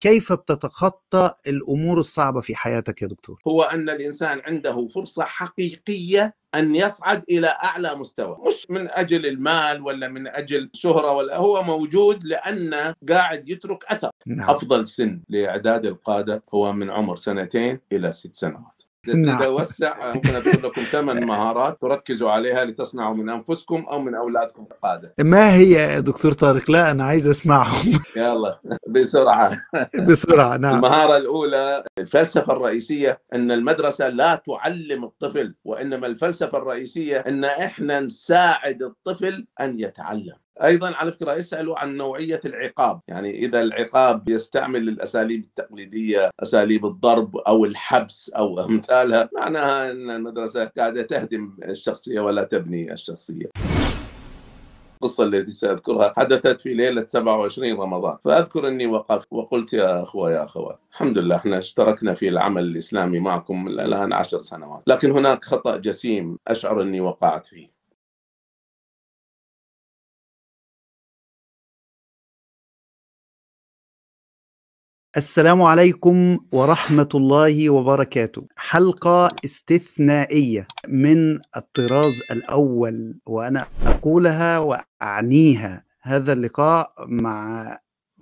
كيف بتتخطى الامور الصعبه في حياتك يا دكتور؟ هو ان الانسان عنده فرصه حقيقيه ان يصعد الى اعلى مستوى، مش من اجل المال ولا من اجل شهره ولا هو موجود لانه قاعد يترك اثر. نعم. افضل سن لاعداد القاده هو من عمر سنتين الى ست سنوات. نتوسع نعم. ممكن اقول لكم ثمان مهارات تركزوا عليها لتصنعوا من انفسكم او من اولادكم قاده. ما هي دكتور طارق؟ لا انا عايز اسمعهم. يلا بسرعه. بسرعه نعم. المهاره الاولى الفلسفه الرئيسيه ان المدرسه لا تعلم الطفل وانما الفلسفه الرئيسيه ان احنا نساعد الطفل ان يتعلم. ايضا على فكره يسالوا عن نوعيه العقاب يعني اذا العقاب يستعمل الاساليب التقليديه اساليب الضرب او الحبس او امثالها معناها ان المدرسه قاعده تهدم الشخصيه ولا تبني الشخصيه القصه التي ساذكرها حدثت في ليله 27 رمضان فاذكر اني وقفت وقلت يا اخوه يا اخوات الحمد لله احنا اشتركنا في العمل الاسلامي معكم الان عشر سنوات لكن هناك خطا جسيم اشعر اني وقعت فيه السلام عليكم ورحمة الله وبركاته حلقة استثنائية من الطراز الأول وأنا أقولها وأعنيها هذا اللقاء مع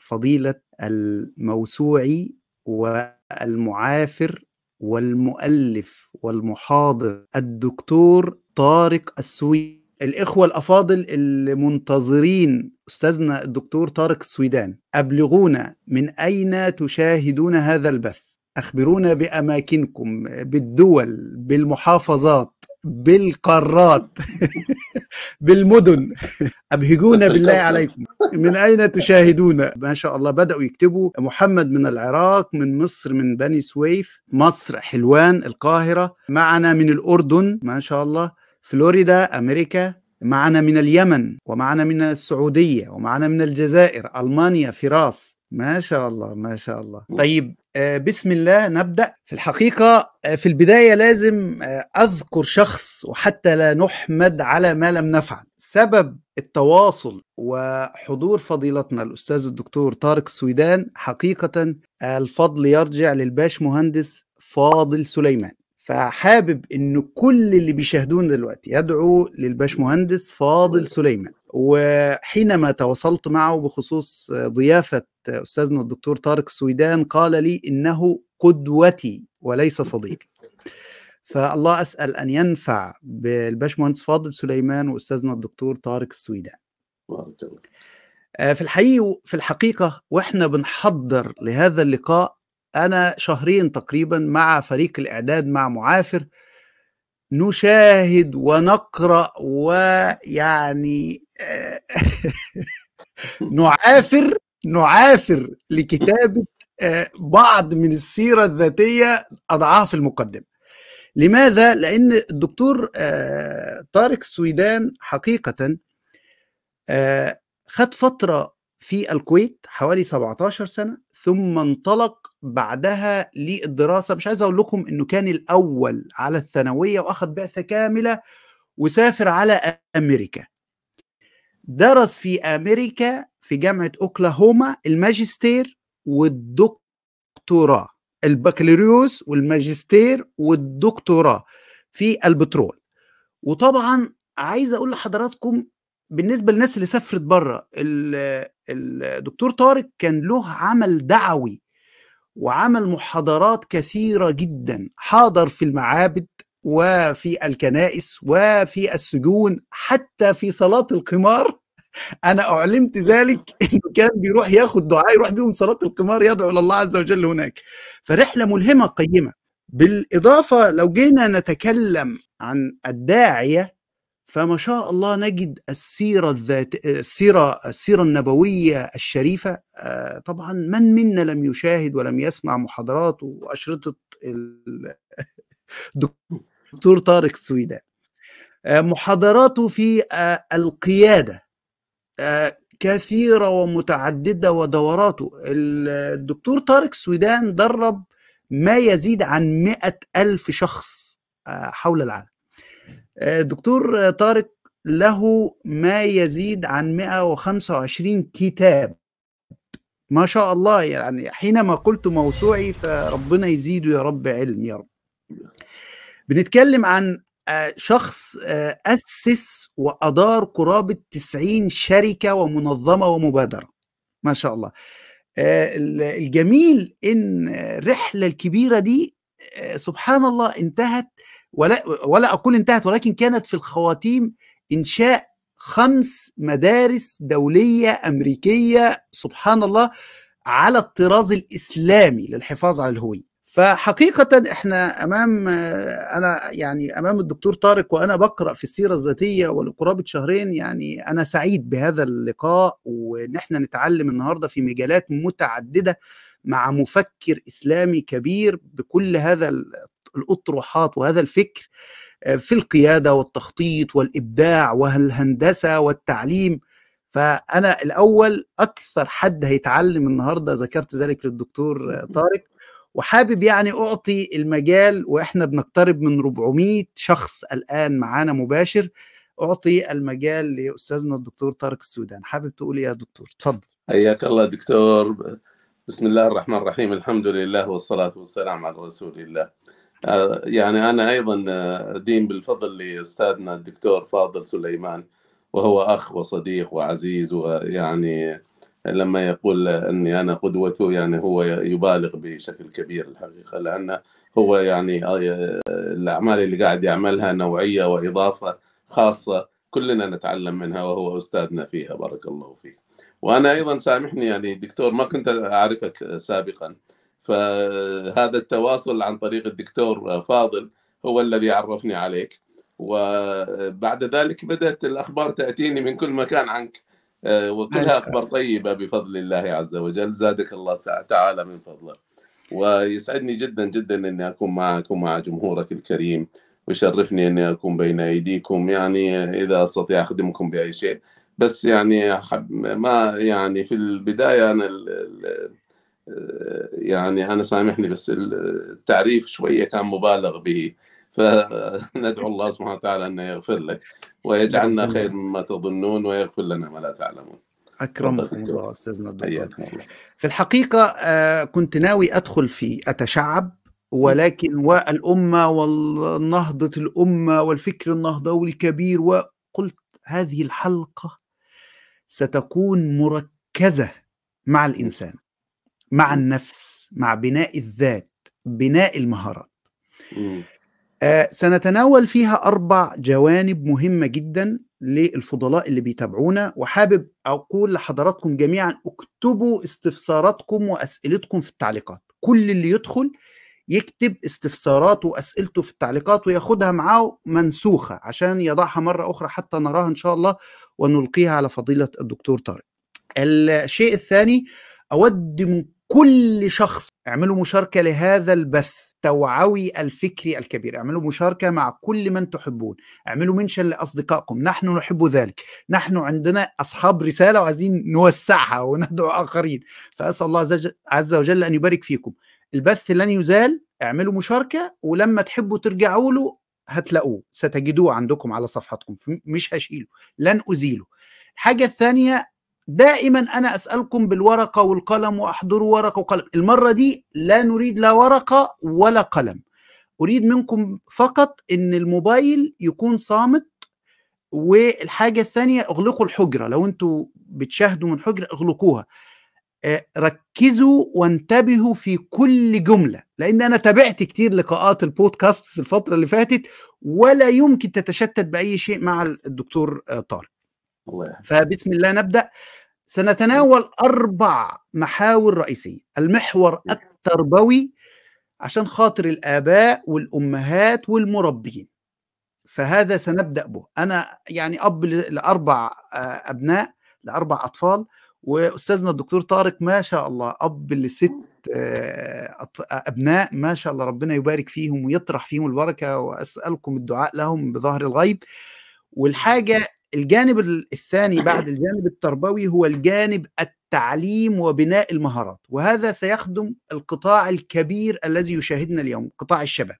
فضيلة الموسوعي والمعافر والمؤلف والمحاضر الدكتور طارق السويدي الإخوة الأفاضل المنتظرين أستاذنا الدكتور طارق السويدان أبلغونا من أين تشاهدون هذا البث أخبرونا بأماكنكم بالدول بالمحافظات بالقارات بالمدن ابهجونا بالله عليكم من اين تشاهدون ما شاء الله بداوا يكتبوا محمد من العراق من مصر من بني سويف مصر حلوان القاهره معنا من الاردن ما شاء الله فلوريدا أمريكا معنا من اليمن ومعنا من السعودية ومعنا من الجزائر ألمانيا فراس ما شاء الله ما شاء الله طيب آه، بسم الله نبدا في الحقيقه آه، في البدايه لازم آه، اذكر شخص وحتى لا نحمد على ما لم نفعل سبب التواصل وحضور فضيلتنا الاستاذ الدكتور طارق السويدان حقيقه الفضل يرجع للباش مهندس فاضل سليمان فحابب ان كل اللي بيشاهدونا دلوقتي يدعو للباشمهندس فاضل سليمان وحينما تواصلت معه بخصوص ضيافه استاذنا الدكتور طارق السويدان قال لي انه قدوتي وليس صديقي فالله اسال ان ينفع بالباشمهندس فاضل سليمان واستاذنا الدكتور طارق السويدان آه، في الحقيقه في الحقيقه واحنا بنحضر لهذا اللقاء انا شهرين تقريبا مع فريق الاعداد مع معافر نشاهد ونقرا ويعني آه، نعافر نعافر لكتابه آه، بعض من السيره الذاتيه اضعاف المقدمه لماذا لان الدكتور آه، طارق السويدان حقيقه خد فتره في الكويت حوالي 17 سنه ثم انطلق بعدها للدراسه مش عايز اقول لكم انه كان الاول على الثانويه واخذ بعثه كامله وسافر على امريكا درس في امريكا في جامعه اوكلاهوما الماجستير والدكتوراه البكالوريوس والماجستير والدكتوراه في البترول وطبعا عايز اقول لحضراتكم بالنسبه للناس اللي سافرت بره الدكتور طارق كان له عمل دعوي وعمل محاضرات كثيرة جدا حاضر في المعابد وفي الكنائس وفي السجون حتى في صلاة القمار أنا أعلمت ذلك إنه كان بيروح ياخد دعاء يروح بيهم صلاة القمار يدعو إلى الله عز وجل هناك فرحلة ملهمة قيمة بالإضافة لو جينا نتكلم عن الداعية فما شاء الله نجد السيره الذات السيره السيره النبويه الشريفه آه، طبعا من منا لم يشاهد ولم يسمع محاضرات واشرطه الدكتور طارق السويدان آه، محاضراته في آه، القياده كثيره ومتعدده ودوراته الدكتور طارق سويدان درب ما يزيد عن مئة ألف شخص حول العالم آه، دكتور طارق له ما يزيد عن 125 كتاب ما شاء الله يعني حينما قلت موسوعي فربنا يزيده يا رب علم يا رب بنتكلم عن آه، شخص آه، أسس وأدار قرابة 90 شركة ومنظمة ومبادرة ما شاء الله الجميل إن الرحلة الكبيرة دي سبحان الله انتهت ولا ولا اقول انتهت ولكن كانت في الخواتيم انشاء خمس مدارس دوليه امريكيه سبحان الله على الطراز الاسلامي للحفاظ على الهويه فحقيقة احنا امام انا يعني امام الدكتور طارق وانا بقرا في السيرة الذاتية ولقرابة شهرين يعني انا سعيد بهذا اللقاء وان احنا نتعلم النهارده في مجالات متعددة مع مفكر اسلامي كبير بكل هذا الاطروحات وهذا الفكر آه، في القياده والتخطيط والابداع والهندسه والتعليم فانا الاول اكثر حد هيتعلم النهارده ذكرت ذلك للدكتور طارق وحابب يعني اعطي المجال واحنا بنقترب من 400 شخص الان معانا مباشر اعطي المجال لاستاذنا الدكتور طارق السودان حابب تقول إيه يا دكتور اتفضل حياك الله دكتور بسم الله الرحمن الرحيم الحمد لله والصلاه والسلام على رسول الله آه، يعني انا ايضا ادين آه، بالفضل لاستاذنا الدكتور فاضل سليمان وهو اخ وصديق وعزيز ويعني لما يقول اني انا قدوته يعني هو يبالغ بشكل كبير الحقيقه لان هو يعني آه، الاعمال اللي قاعد يعملها نوعيه واضافه خاصه كلنا نتعلم منها وهو استاذنا فيها بارك الله فيه. وانا ايضا سامحني يعني دكتور ما كنت اعرفك سابقا فهذا التواصل عن طريق الدكتور فاضل هو الذي عرفني عليك وبعد ذلك بدأت الأخبار تأتيني من كل مكان عنك آه، وكلها أخبار طيبة بفضل الله عز وجل زادك الله تعالى من فضله ويسعدني جدا جدا أني أكون معك ومع جمهورك الكريم ويشرفني أني أكون بين أيديكم يعني إذا أستطيع أخدمكم بأي شيء بس يعني ما يعني في البداية أنا يعني انا سامحني بس التعريف شويه كان مبالغ به فندعو الله سبحانه وتعالى انه يغفر لك ويجعلنا خير مما تظنون ويغفر لنا ما لا تعلمون اكرمكم الله استاذنا الدكتور في الحقيقه آه، كنت ناوي ادخل في اتشعب ولكن والامه والنهضه الامه والفكر النهضوي الكبير وقلت هذه الحلقه ستكون مركزه مع الانسان مع النفس مع بناء الذات بناء المهارات آه سنتناول فيها أربع جوانب مهمة جدا للفضلاء اللي بيتابعونا وحابب أقول لحضراتكم جميعا اكتبوا استفساراتكم وأسئلتكم في التعليقات كل اللي يدخل يكتب استفساراته وأسئلته في التعليقات وياخدها معاه منسوخة عشان يضعها مرة أخرى حتى نراها إن شاء الله ونلقيها على فضيلة الدكتور طارق الشيء الثاني أود من كل شخص اعملوا مشاركه لهذا البث التوعوي الفكري الكبير اعملوا مشاركة مع كل من تحبون اعملوا منشن لأصدقائكم نحن نحب ذلك نحن عندنا أصحاب رسالة وعايزين نوسعها وندعو آخرين فأسأل الله عز وجل أن يبارك فيكم البث لن يزال اعملوا مشاركة ولما تحبوا ترجعوا له هتلاقوه ستجدوه عندكم على صفحتكم مش هشيله لن أزيله الحاجة الثانية دائما انا اسالكم بالورقه والقلم واحضروا ورقه وقلم المره دي لا نريد لا ورقه ولا قلم اريد منكم فقط ان الموبايل يكون صامت والحاجه الثانيه اغلقوا الحجره لو انتوا بتشاهدوا من حجره اغلقوها آه، ركزوا وانتبهوا في كل جمله لان انا تابعت كتير لقاءات البودكاست الفتره اللي فاتت ولا يمكن تتشتت باي شيء مع الدكتور آه، طارق الله فبسم الله نبدا سنتناول اربع محاور رئيسيه المحور التربوي عشان خاطر الاباء والامهات والمربين فهذا سنبدا به انا يعني اب لاربع آه، ابناء لاربع اطفال واستاذنا الدكتور طارق ما شاء الله اب لست آه، ابناء ما شاء الله ربنا يبارك فيهم ويطرح فيهم البركه واسالكم الدعاء لهم بظهر الغيب والحاجه الجانب الثاني بعد الجانب التربوي هو الجانب التعليم وبناء المهارات وهذا سيخدم القطاع الكبير الذي يشاهدنا اليوم قطاع الشباب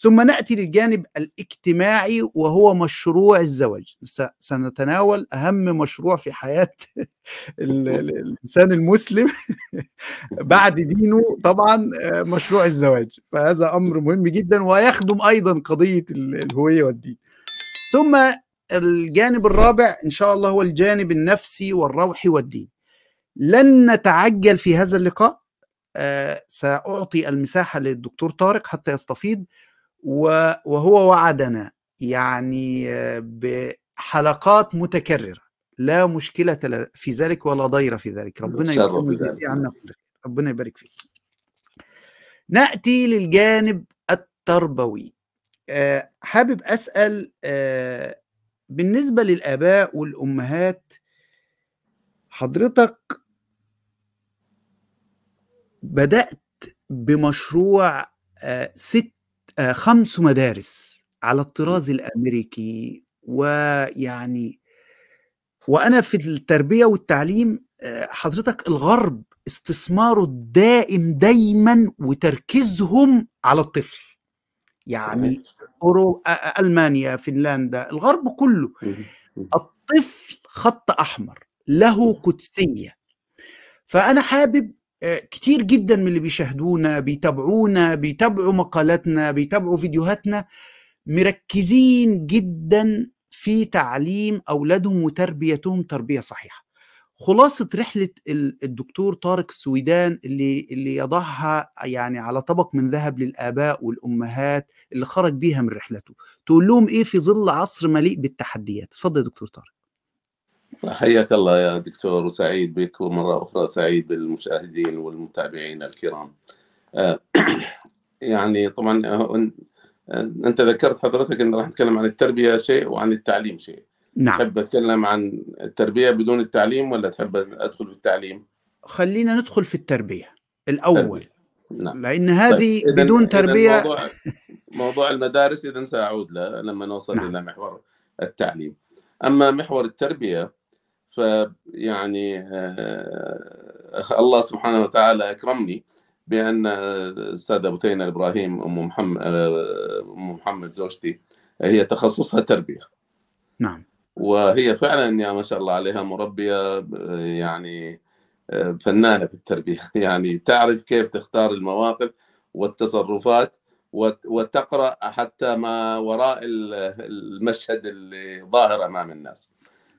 ثم ناتي للجانب الاجتماعي وهو مشروع الزواج سنتناول اهم مشروع في حياه الانسان المسلم بعد دينه طبعا آه، مشروع الزواج فهذا امر مهم جدا ويخدم ايضا قضيه الهويه والدين ثم الجانب الرابع ان شاء الله هو الجانب النفسي والروحي والديني لن نتعجل في هذا اللقاء أه ساعطي المساحه للدكتور طارق حتى يستفيض وهو وعدنا يعني آه، بحلقات متكرره لا مشكله في ذلك ولا ضير في ذلك ربنا يبارك فيك ربنا يبارك فيك ناتي للجانب التربوي آه، حابب اسال آه، بالنسبه للاباء والامهات حضرتك بدات بمشروع آه، ست آه، خمس مدارس على الطراز الامريكي ويعني وانا في التربيه والتعليم آه، حضرتك الغرب استثماره الدائم دايما وتركيزهم على الطفل يعني المانيا فنلندا الغرب كله الطفل خط احمر له قدسيه فانا حابب آه، كتير جدا من اللي بيشاهدونا بيتابعونا بيتابعوا مقالاتنا بيتابعوا فيديوهاتنا مركزين جدا في تعليم اولادهم وتربيتهم تربيه صحيحه خلاصه رحله الدكتور طارق السويدان اللي اللي يضعها يعني على طبق من ذهب للاباء والامهات اللي خرج بيها من رحلته تقول لهم ايه في ظل عصر مليء بالتحديات اتفضل يا دكتور طارق حياك الله يا دكتور وسعيد بك ومره اخرى سعيد بالمشاهدين والمتابعين الكرام آه، يعني طبعا آه، آه، انت ذكرت حضرتك ان راح نتكلم عن التربيه شيء وعن التعليم شيء نعم تحب أتكلم عن التربية بدون التعليم ولا تحب أدخل في التعليم؟ خلينا ندخل في التربية الأول تربية. نعم. لأن هذه طيب. بدون تربية موضوع, موضوع المدارس إذا سأعود له لما نوصل نعم. إلى محور التعليم أما محور التربية فيعني آه، الله سبحانه وتعالى أكرمني بأن الأستاذ أبو إبراهيم أم محمد آه، أم محمد زوجتي هي تخصصها تربية نعم وهي فعلا يا ما شاء الله عليها مربيه آه، يعني آه، فنانه في التربيه يعني تعرف كيف تختار المواقف والتصرفات وتقرا حتى ما وراء المشهد اللي ظاهر امام الناس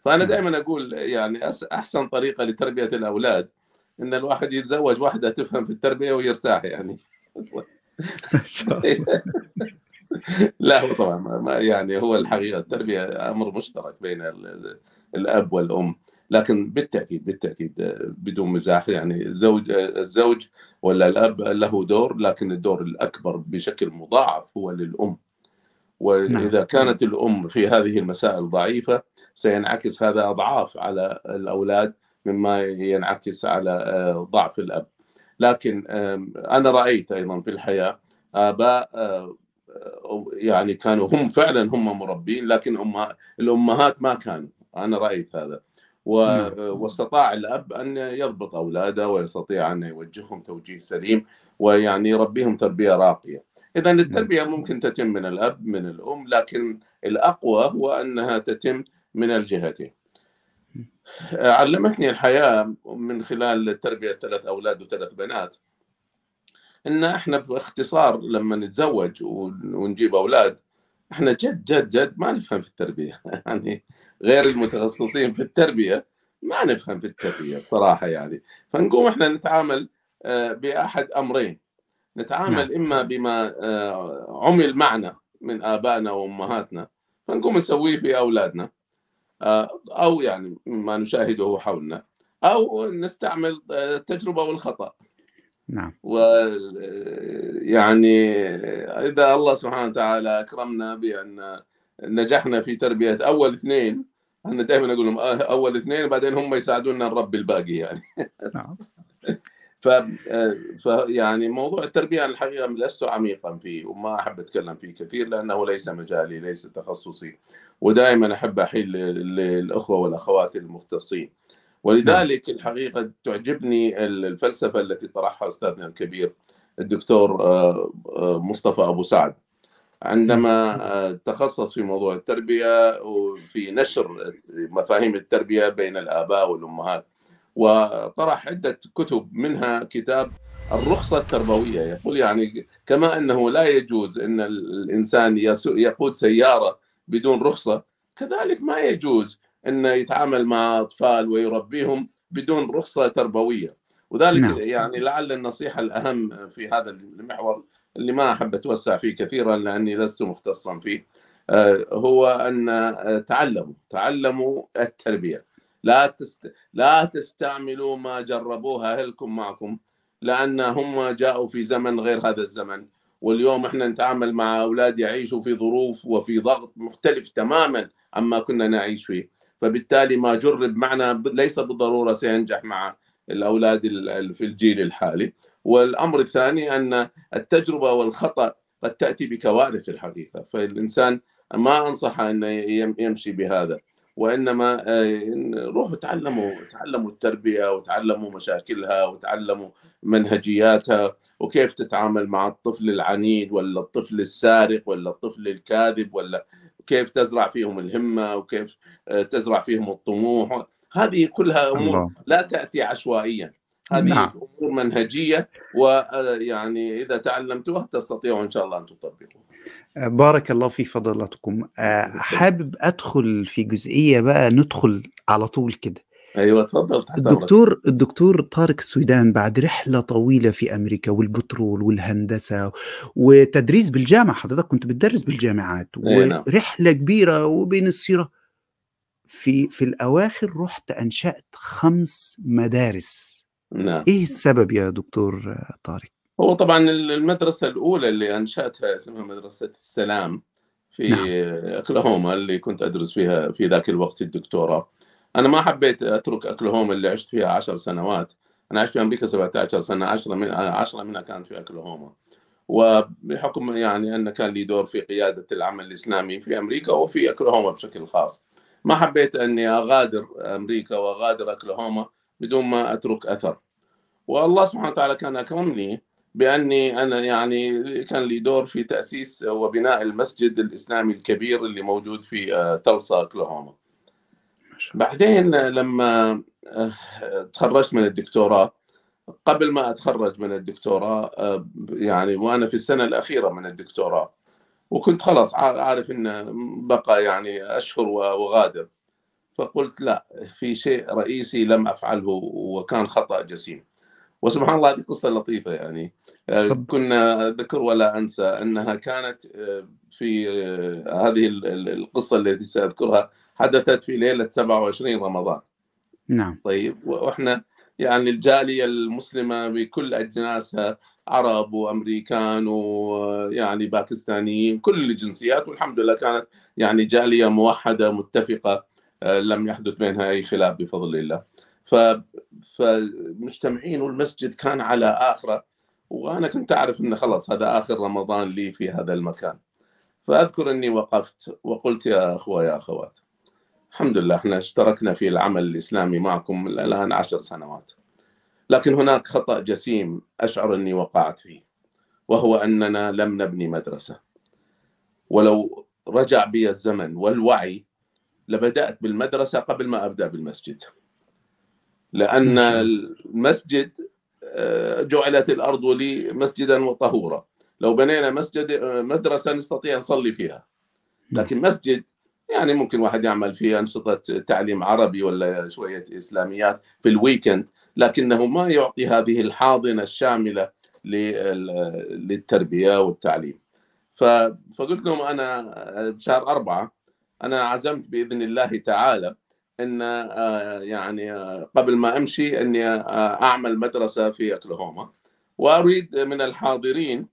فانا نعم. دائما اقول يعني احسن طريقه لتربيه الاولاد ان الواحد يتزوج واحده تفهم في التربيه ويرتاح يعني لا هو طبعا ما يعني هو الحقيقه التربيه امر مشترك بين الاب والام لكن بالتاكيد بالتاكيد آه، بدون مزاح يعني الزوج آه، الزوج ولا الاب له دور لكن الدور الاكبر بشكل مضاعف هو للام نعم. واذا كانت الام في هذه المسائل ضعيفه سينعكس هذا اضعاف على الاولاد مما ينعكس على آه، ضعف الاب لكن انا رايت ايضا في الحياه اباء يعني كانوا هم فعلا هم مربين لكن أم الامهات ما كانوا انا رايت هذا و... نعم. واستطاع الاب ان يضبط اولاده ويستطيع ان يوجههم توجيه سليم ويعني يربيهم تربيه راقيه اذا نعم. التربيه ممكن تتم من الاب من الام لكن الاقوى هو انها تتم من الجهتين نعم. علمتني الحياه من خلال تربيه ثلاث اولاد وثلاث بنات ان احنا باختصار لما نتزوج ونجيب اولاد احنا جد جد جد ما نفهم في التربيه يعني غير المتخصصين في التربيه ما نفهم في التربيه بصراحه يعني فنقوم احنا نتعامل آه، باحد امرين نتعامل نعم. اما بما آه، عمل معنا من ابائنا وامهاتنا فنقوم نسويه في اولادنا آه، او يعني ما نشاهده حولنا او نستعمل التجربه والخطا نعم و يعني إذا الله سبحانه وتعالى أكرمنا بأن نجحنا في تربية أول اثنين أنا دائما أقول لهم آه، أول اثنين وبعدين هم يساعدونا نربي الباقي يعني نعم ف... ف يعني موضوع التربيه انا الحقيقه لست عميقا فيه وما احب اتكلم فيه كثير لانه ليس مجالي ليس تخصصي ودائما احب احيل للاخوه والاخوات المختصين نعم. ولذلك الحقيقه تعجبني الفلسفه التي طرحها استاذنا الكبير الدكتور آه، آه، مصطفى ابو سعد عندما نعم. آه، تخصص في موضوع التربيه وفي نشر مفاهيم التربيه بين الاباء والامهات وطرح عده كتب منها كتاب الرخصه التربويه يقول يعني كما انه لا يجوز ان الانسان يقود سياره بدون رخصه كذلك ما يجوز انه يتعامل مع اطفال ويربيهم بدون رخصه تربويه وذلك نعم. يعني لعل النصيحه الاهم في هذا المحور اللي ما احب اتوسع فيه كثيرا لاني لست مختصا فيه آه، هو ان آه، تعلموا تعلموا التربيه لا تست... لا تستعملوا ما جربوها اهلكم معكم لان هم جاءوا في زمن غير هذا الزمن واليوم احنا نتعامل مع اولاد يعيشوا في ظروف وفي ضغط مختلف تماما عما كنا نعيش فيه فبالتالي ما جرب معنا ليس بالضروره سينجح مع الاولاد في الجيل الحالي والامر الثاني ان التجربه والخطا قد تاتي بكوارث الحقيقه فالانسان ما انصح ان يمشي بهذا وانما آه، روحوا تعلموا تعلموا التربيه وتعلموا مشاكلها وتعلموا منهجياتها وكيف تتعامل مع الطفل العنيد ولا الطفل السارق ولا الطفل الكاذب ولا وكيف تزرع فيهم الهمه وكيف آه، تزرع فيهم الطموح هذه كلها امور لا تاتي عشوائيا هذه نعم. امور منهجيه ويعني آه، اذا تعلمتوها تستطيعوا ان شاء الله ان تطبقوها آه، بارك الله في فضلاتكم حابب ادخل في جزئيه بقى ندخل على طول كده ايوه تفضل تحت الدكتور أمرك. الدكتور طارق السويدان بعد رحله طويله في امريكا والبترول والهندسه وتدريس بالجامعه حضرتك كنت بتدرس بالجامعات إيه، نعم. ورحله كبيره وبين السيره في في الاواخر رحت انشات خمس مدارس نعم ايه السبب يا دكتور طارق هو طبعا المدرسه الاولى اللي انشاتها اسمها مدرسه السلام في نعم. اللي كنت ادرس فيها في ذاك الوقت الدكتوراه انا ما حبيت اترك اكلهوما اللي عشت فيها 10 سنوات انا عشت في امريكا 17 سنه 10 من 10 منها كانت في اكلهوما وبحكم يعني ان كان لي دور في قياده العمل الاسلامي في امريكا وفي اكلهوما بشكل خاص ما حبيت اني اغادر امريكا واغادر اكلهوما بدون ما اترك اثر والله سبحانه وتعالى كان اكرمني باني انا يعني كان لي دور في تاسيس وبناء المسجد الاسلامي الكبير اللي موجود في آه، تلسا اكلهوما بعدين لما آه، تخرجت من الدكتوراه قبل ما اتخرج من الدكتوراه آه، يعني وانا في السنه الاخيره من الدكتوراه وكنت خلاص عارف ان بقى يعني اشهر واغادر فقلت لا في شيء رئيسي لم افعله وكان خطا جسيم وسبحان الله هذه قصه لطيفه يعني آه، كنا ذكر ولا انسى انها كانت في هذه القصه التي ساذكرها حدثت في ليله 27 رمضان نعم طيب واحنا يعني الجاليه المسلمه بكل اجناسها عرب وامريكان ويعني باكستانيين كل الجنسيات والحمد لله كانت يعني جاليه موحده متفقه آه، لم يحدث بينها اي خلاف بفضل الله ف فمجتمعين والمسجد كان على اخره وانا كنت اعرف انه خلاص هذا اخر رمضان لي في هذا المكان فاذكر اني وقفت وقلت يا اخوه يا اخوات الحمد لله احنا اشتركنا في العمل الإسلامي معكم الآن عشر سنوات لكن هناك خطأ جسيم أشعر أني وقعت فيه وهو أننا لم نبني مدرسة ولو رجع بي الزمن والوعي لبدأت بالمدرسة قبل ما أبدأ بالمسجد لأن المسجد آه، جعلت الأرض لي مسجدا وطهورا لو بنينا مسجد آه، مدرسة نستطيع نصلي فيها نعم. لكن مسجد يعني ممكن واحد يعمل في أنشطة تعليم عربي ولا شوية إسلاميات في الويكند لكنه ما يعطي هذه الحاضنة الشاملة للتربية والتعليم فقلت لهم أنا بشهر أربعة أنا عزمت بإذن الله تعالى ان آه، يعني آه، قبل ما امشي اني آه، اعمل مدرسه في اكلهوما واريد من الحاضرين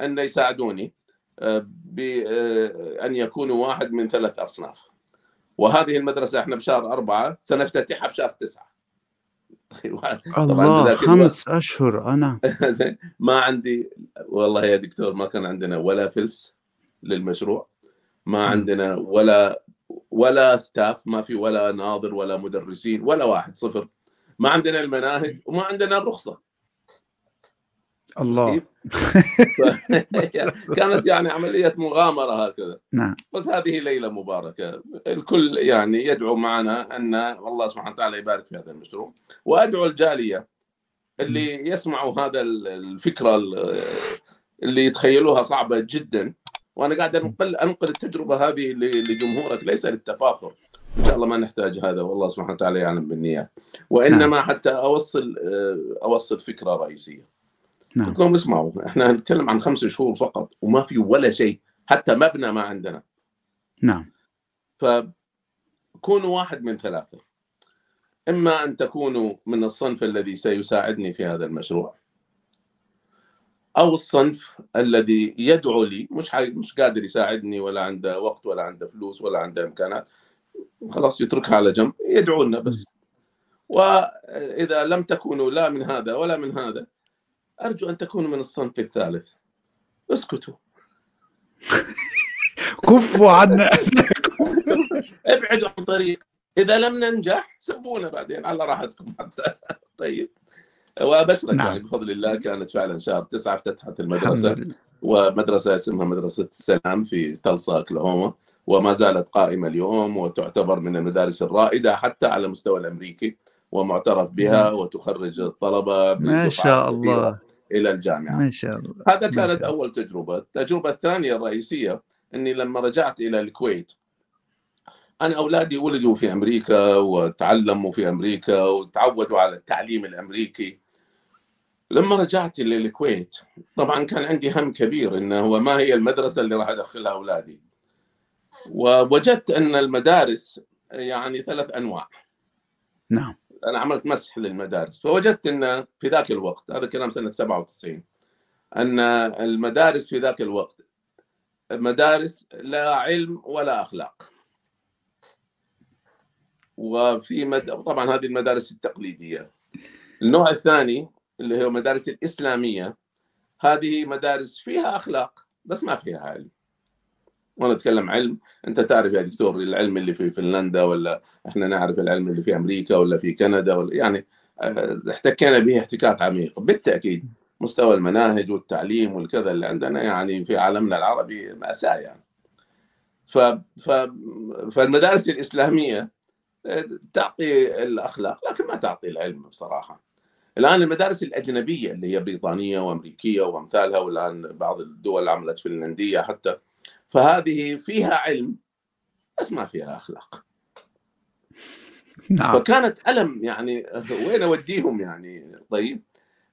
ان يساعدوني بأن آه، يكونوا واحد من ثلاث أصناف وهذه المدرسة احنا بشهر أربعة سنفتتحها بشهر تسعة طيب، الله خمس أشهر أنا ما عندي والله يا دكتور ما كان عندنا ولا فلس للمشروع ما عندنا ولا ولا ستاف ما في ولا ناظر ولا مدرسين ولا واحد صفر ما عندنا المناهج وما عندنا الرخصه الله كانت يعني عملية مغامرة هكذا نعم قلت هذه ليلة مباركة الكل يعني يدعو معنا أن الله سبحانه وتعالى يبارك في هذا المشروع وأدعو الجالية اللي يسمعوا هذا الفكرة اللي يتخيلوها صعبة جدا وأنا قاعد أنقل أنقل التجربة هذه لجمهورك ليس للتفاخر ان شاء الله ما نحتاج هذا والله سبحانه وتعالى يعلم بالنيات نعم. وانما حتى اوصل اوصل فكره رئيسيه نعم. قلت لهم اسمعوا احنا هنتكلم عن خمس شهور فقط وما في ولا شيء حتى مبنى ما عندنا نعم فكونوا واحد من ثلاثة إما أن تكونوا من الصنف الذي سيساعدني في هذا المشروع أو الصنف الذي يدعو لي مش حي... مش قادر يساعدني ولا عنده وقت ولا عنده فلوس ولا عنده إمكانات خلاص يتركها على جنب يدعو لنا بس وإذا لم تكونوا لا من هذا ولا من هذا أرجو أن تكونوا من الصنف الثالث اسكتوا كفوا عنا ابعدوا عن طريق إذا لم ننجح سبونا بعدين على راحتكم حتى طيب وابشرك نعم. يعني بفضل الله كانت فعلا شهر تسعة افتتحت المدرسه ومدرسه اسمها مدرسه السلام في تلسا اوكلاهوما وما زالت قائمه اليوم وتعتبر من المدارس الرائده حتى على المستوى الامريكي ومعترف بها نعم. وتخرج الطلبه ما شاء الله الى الجامعه. ما شاء الله. هذا كانت اول تجربه، التجربه الثانيه الرئيسيه اني لما رجعت الى الكويت انا اولادي ولدوا في امريكا وتعلموا في امريكا وتعودوا على التعليم الامريكي. لما رجعت الى الكويت طبعا كان عندي هم كبير انه هو ما هي المدرسه اللي راح ادخلها اولادي. ووجدت ان المدارس يعني ثلاث انواع. نعم. انا عملت مسح للمدارس فوجدت ان في ذاك الوقت هذا كلام سنه 97 ان المدارس في ذاك الوقت مدارس لا علم ولا اخلاق وفي مد... طبعا هذه المدارس التقليديه النوع الثاني اللي هي مدارس الاسلاميه هذه مدارس فيها اخلاق بس ما فيها علم وانا اتكلم علم انت تعرف يا دكتور العلم اللي في فنلندا ولا احنا نعرف العلم اللي في امريكا ولا في كندا ولا يعني آه، احتكينا به احتكاك عميق بالتاكيد مستوى المناهج والتعليم والكذا اللي عندنا يعني في عالمنا العربي ماساه يعني ف... ف... فالمدارس الاسلاميه آه، تعطي الاخلاق لكن ما تعطي العلم بصراحه الان المدارس الاجنبيه اللي هي بريطانيه وامريكيه وامثالها والان بعض الدول عملت فنلنديه حتى فهذه فيها علم بس ما فيها اخلاق نعم فكانت الم يعني وين اوديهم يعني طيب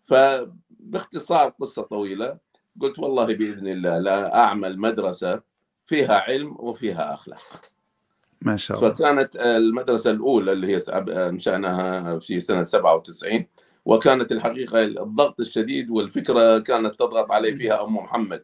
فباختصار قصه طويله قلت والله باذن الله لا اعمل مدرسه فيها علم وفيها اخلاق ما شاء الله فكانت المدرسه الاولى اللي هي انشاناها في سنه 97 وكانت الحقيقه الضغط الشديد والفكره كانت تضغط علي فيها ام محمد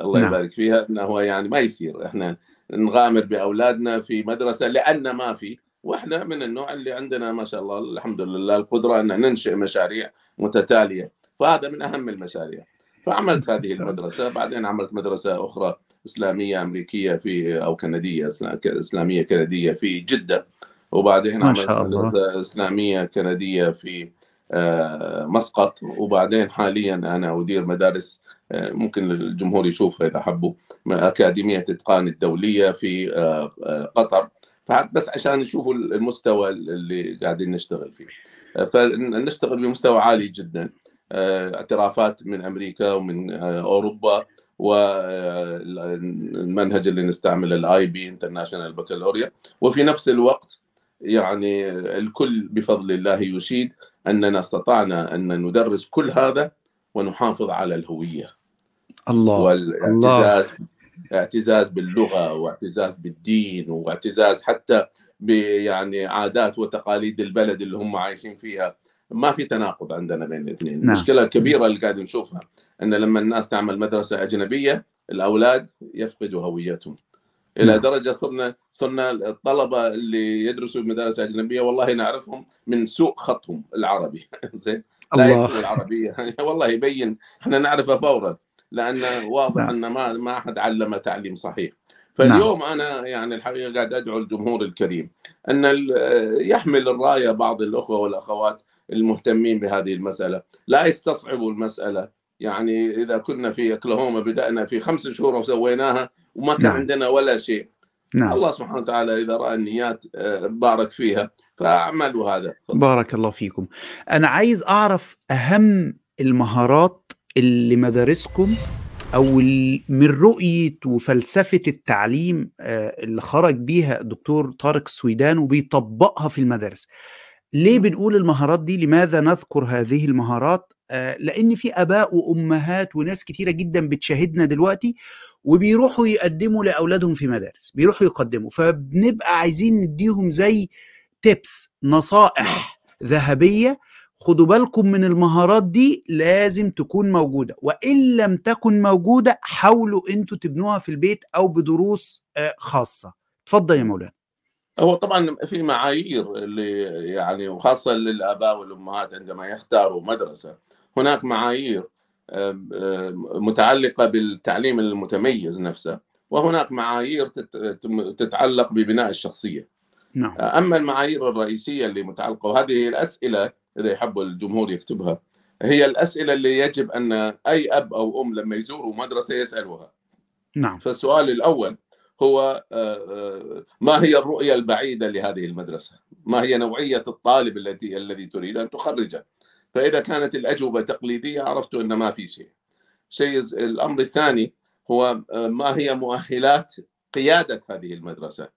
الله نعم. يبارك فيها انه هو يعني ما يصير احنا نغامر باولادنا في مدرسه لان ما في واحنا من النوع اللي عندنا ما شاء الله الحمد لله القدره ان ننشئ مشاريع متتاليه فهذا من اهم المشاريع فعملت هذه المدرسه بعدين عملت مدرسه اخرى اسلاميه امريكيه في او كنديه اسلاميه كنديه في جده وبعدين عملت مدرسه اسلاميه كنديه في آه، مسقط وبعدين حاليا انا ادير مدارس آه، ممكن الجمهور يشوفها اذا حبوا اكاديميه اتقان الدوليه في آه، قطر بس عشان يشوفوا المستوى اللي قاعدين نشتغل فيه فنشتغل بمستوى عالي جدا اعترافات من امريكا ومن اوروبا والمنهج اللي نستعمله الاي بي انترناشونال بكالوريا وفي نفس الوقت يعني الكل بفضل الله يشيد اننا استطعنا ان ندرس كل هذا ونحافظ على الهويه الله والاعتزاز الله. اعتزاز باللغه واعتزاز بالدين واعتزاز حتى يعني عادات وتقاليد البلد اللي هم عايشين فيها ما في تناقض عندنا بين الاثنين نعم. مشكله كبيره اللي قاعد نشوفها ان لما الناس تعمل مدرسه اجنبيه الاولاد يفقدوا هويتهم الى نعم. درجه صرنا صرنا الطلبه اللي يدرسوا في مدارس اجنبيه والله نعرفهم من سوء خطهم العربي زين لا يكتب العربيه والله يبين احنا نعرفه فورا لان واضح نعم. ان ما ما احد علم تعليم صحيح فاليوم نعم. انا يعني الحقيقه قاعد ادعو الجمهور الكريم ان يحمل الرايه بعض الاخوه والاخوات المهتمين بهذه المساله لا يستصعبوا المساله يعني اذا كنا في اوكلاهوما بدانا في خمس شهور وسويناها وما كان نعم. عندنا ولا شيء نعم. الله سبحانه وتعالى اذا راى النيات آه، بارك فيها فاعملوا هذا بارك الله فيكم انا عايز اعرف اهم المهارات اللي مدارسكم او من رؤيه وفلسفه التعليم آه، اللي خرج بيها الدكتور طارق السويدان وبيطبقها في المدارس ليه بنقول المهارات دي لماذا نذكر هذه المهارات آه، لان في اباء وامهات وناس كتيره جدا بتشاهدنا دلوقتي وبيروحوا يقدموا لاولادهم في مدارس بيروحوا يقدموا فبنبقى عايزين نديهم زي تيبس نصائح ذهبيه خدوا بالكم من المهارات دي لازم تكون موجوده وان لم تكن موجوده حاولوا انتوا تبنوها في البيت او بدروس آه، خاصه اتفضل يا مولانا هو طبعا في معايير اللي يعني وخاصه للاباء والامهات عندما يختاروا مدرسه هناك معايير متعلقة بالتعليم المتميز نفسه وهناك معايير تتعلق ببناء الشخصية نعم. آه، أما المعايير الرئيسية اللي متعلقة وهذه الأسئلة إذا يحب الجمهور يكتبها هي الأسئلة اللي يجب أن أي أب أو أم لما يزوروا مدرسة يسألوها نعم فالسؤال الأول هو آه، آه، ما هي الرؤية البعيدة لهذه المدرسة ما هي نوعية الطالب التي الذي تريد أن تخرجه فإذا كانت الأجوبة تقليدية عرفت أن ما في شيء شيء الأمر الثاني هو آه، ما هي مؤهلات قيادة هذه المدرسة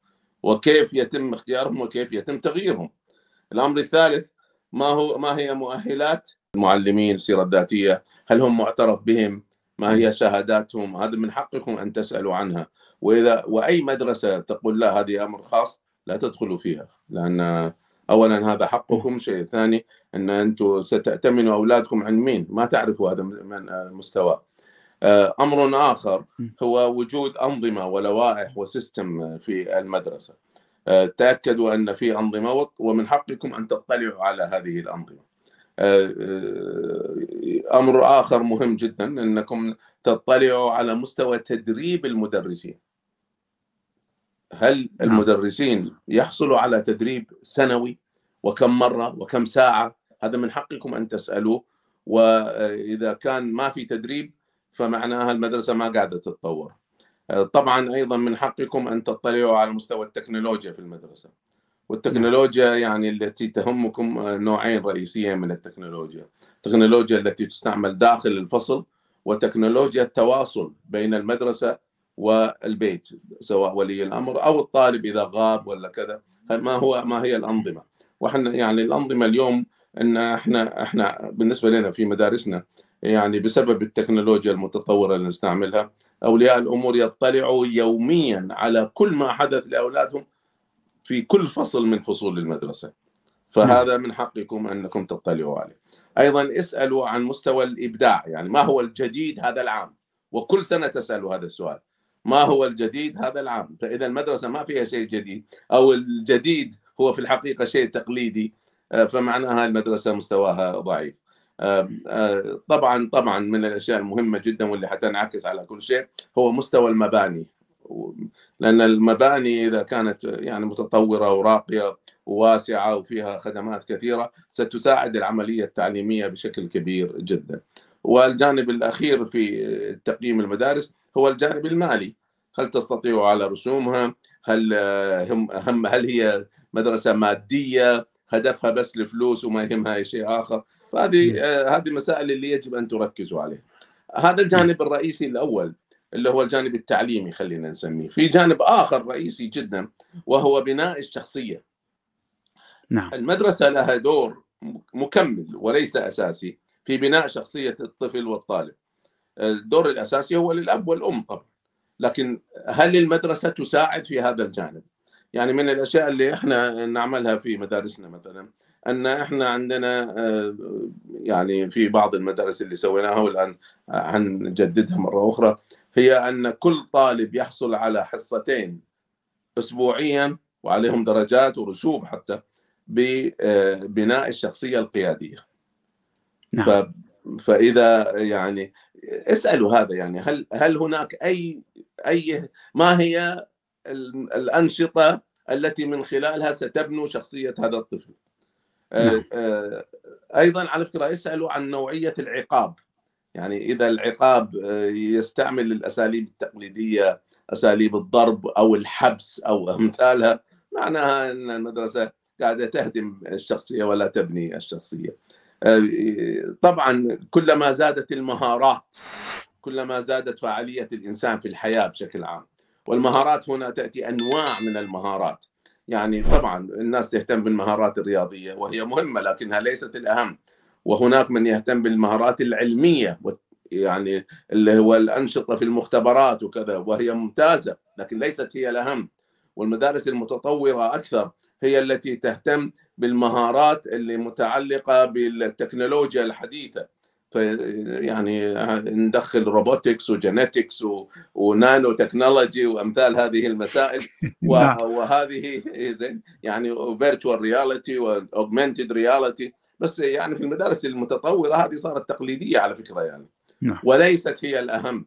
وكيف يتم اختيارهم وكيف يتم تغييرهم الأمر الثالث ما هو ما هي مؤهلات المعلمين السيرة الذاتية هل هم معترف بهم ما هي شهاداتهم هذا من حقكم أن تسألوا عنها وإذا وأي مدرسة تقول لا هذه أمر خاص لا تدخلوا فيها لأن اولا هذا حقكم شيء ثاني ان انتم ستاتمنوا اولادكم عند مين ما تعرفوا هذا من المستوى آه، امر اخر هو وجود انظمه ولوائح وسيستم في المدرسه آه، تاكدوا ان في انظمه ومن حقكم ان تطلعوا على هذه الانظمه آه، امر اخر مهم جدا انكم تطلعوا على مستوى تدريب المدرسين هل نعم. المدرسين يحصلوا على تدريب سنوي وكم مره وكم ساعه هذا من حقكم ان تسالوه واذا كان ما في تدريب فمعناها المدرسه ما قاعده تتطور طبعا ايضا من حقكم ان تطلعوا على مستوى التكنولوجيا في المدرسه والتكنولوجيا يعني التي تهمكم نوعين رئيسيين من التكنولوجيا التكنولوجيا التي تستعمل داخل الفصل وتكنولوجيا التواصل بين المدرسه والبيت سواء ولي الامر او الطالب اذا غاب ولا كذا ما هو ما هي الانظمه واحنا يعني الانظمه اليوم ان احنا احنا بالنسبه لنا في مدارسنا يعني بسبب التكنولوجيا المتطوره اللي نستعملها اولياء الامور يطلعوا يوميا على كل ما حدث لاولادهم في كل فصل من فصول المدرسه فهذا من حقكم انكم تطلعوا عليه ايضا اسالوا عن مستوى الابداع يعني ما هو الجديد هذا العام وكل سنه تسالوا هذا السؤال ما هو الجديد هذا العام فإذا المدرسة ما فيها شيء جديد أو الجديد هو في الحقيقة شيء تقليدي آه، فمعناها المدرسة مستواها ضعيف آه، آه، طبعا طبعا من الاشياء المهمه جدا واللي حتنعكس على كل شيء هو مستوى المباني لان المباني اذا كانت يعني متطوره وراقيه وواسعه وفيها خدمات كثيره ستساعد العمليه التعليميه بشكل كبير جدا. والجانب الاخير في تقييم المدارس هو الجانب المالي هل تستطيع على رسومها هل آه، هم, هم هل هي مدرسه ماديه هدفها بس الفلوس وما يهمها اي شيء اخر فهذه نعم. آه، هذه المسائل اللي يجب ان تركزوا عليها هذا الجانب نعم. الرئيسي الاول اللي هو الجانب التعليمي خلينا نسميه في جانب اخر رئيسي جدا وهو بناء الشخصيه نعم المدرسه لها دور مكمل وليس اساسي في بناء شخصيه الطفل والطالب الدور الاساسي هو للاب والام طبعا لكن هل المدرسه تساعد في هذا الجانب؟ يعني من الاشياء اللي احنا نعملها في مدارسنا مثلا ان احنا عندنا آه، يعني في بعض المدارس اللي سويناها والان هنجددها مره اخرى هي ان كل طالب يحصل على حصتين اسبوعيا وعليهم درجات ورسوب حتى ببناء آه، الشخصيه القياديه نعم. ف... فاذا يعني اسالوا هذا يعني هل هل هناك اي اي ما هي الانشطه التي من خلالها ستبنوا شخصيه هذا الطفل آه، نعم. آه، ايضا على فكره اسالوا عن نوعيه العقاب يعني اذا العقاب آه، يستعمل الاساليب التقليديه اساليب الضرب او الحبس او امثالها معناها ان المدرسه قاعده تهدم الشخصيه ولا تبني الشخصيه آه، طبعا كلما زادت المهارات كلما زادت فعاليه الانسان في الحياه بشكل عام والمهارات هنا تاتي انواع من المهارات يعني طبعا الناس تهتم بالمهارات الرياضيه وهي مهمه لكنها ليست الاهم وهناك من يهتم بالمهارات العلميه يعني اللي هو الانشطه في المختبرات وكذا وهي ممتازه لكن ليست هي الاهم والمدارس المتطوره اكثر هي التي تهتم بالمهارات اللي متعلقه بالتكنولوجيا الحديثه يعني آه، ندخل روبوتكس وجينيتكس ونانو تكنولوجي وامثال هذه المسائل نعم. وهذه يعني فيرتشوال رياليتي واوجمانتد رياليتي بس يعني في المدارس المتطوره هذه صارت تقليديه على فكره يعني نعم. وليست هي الاهم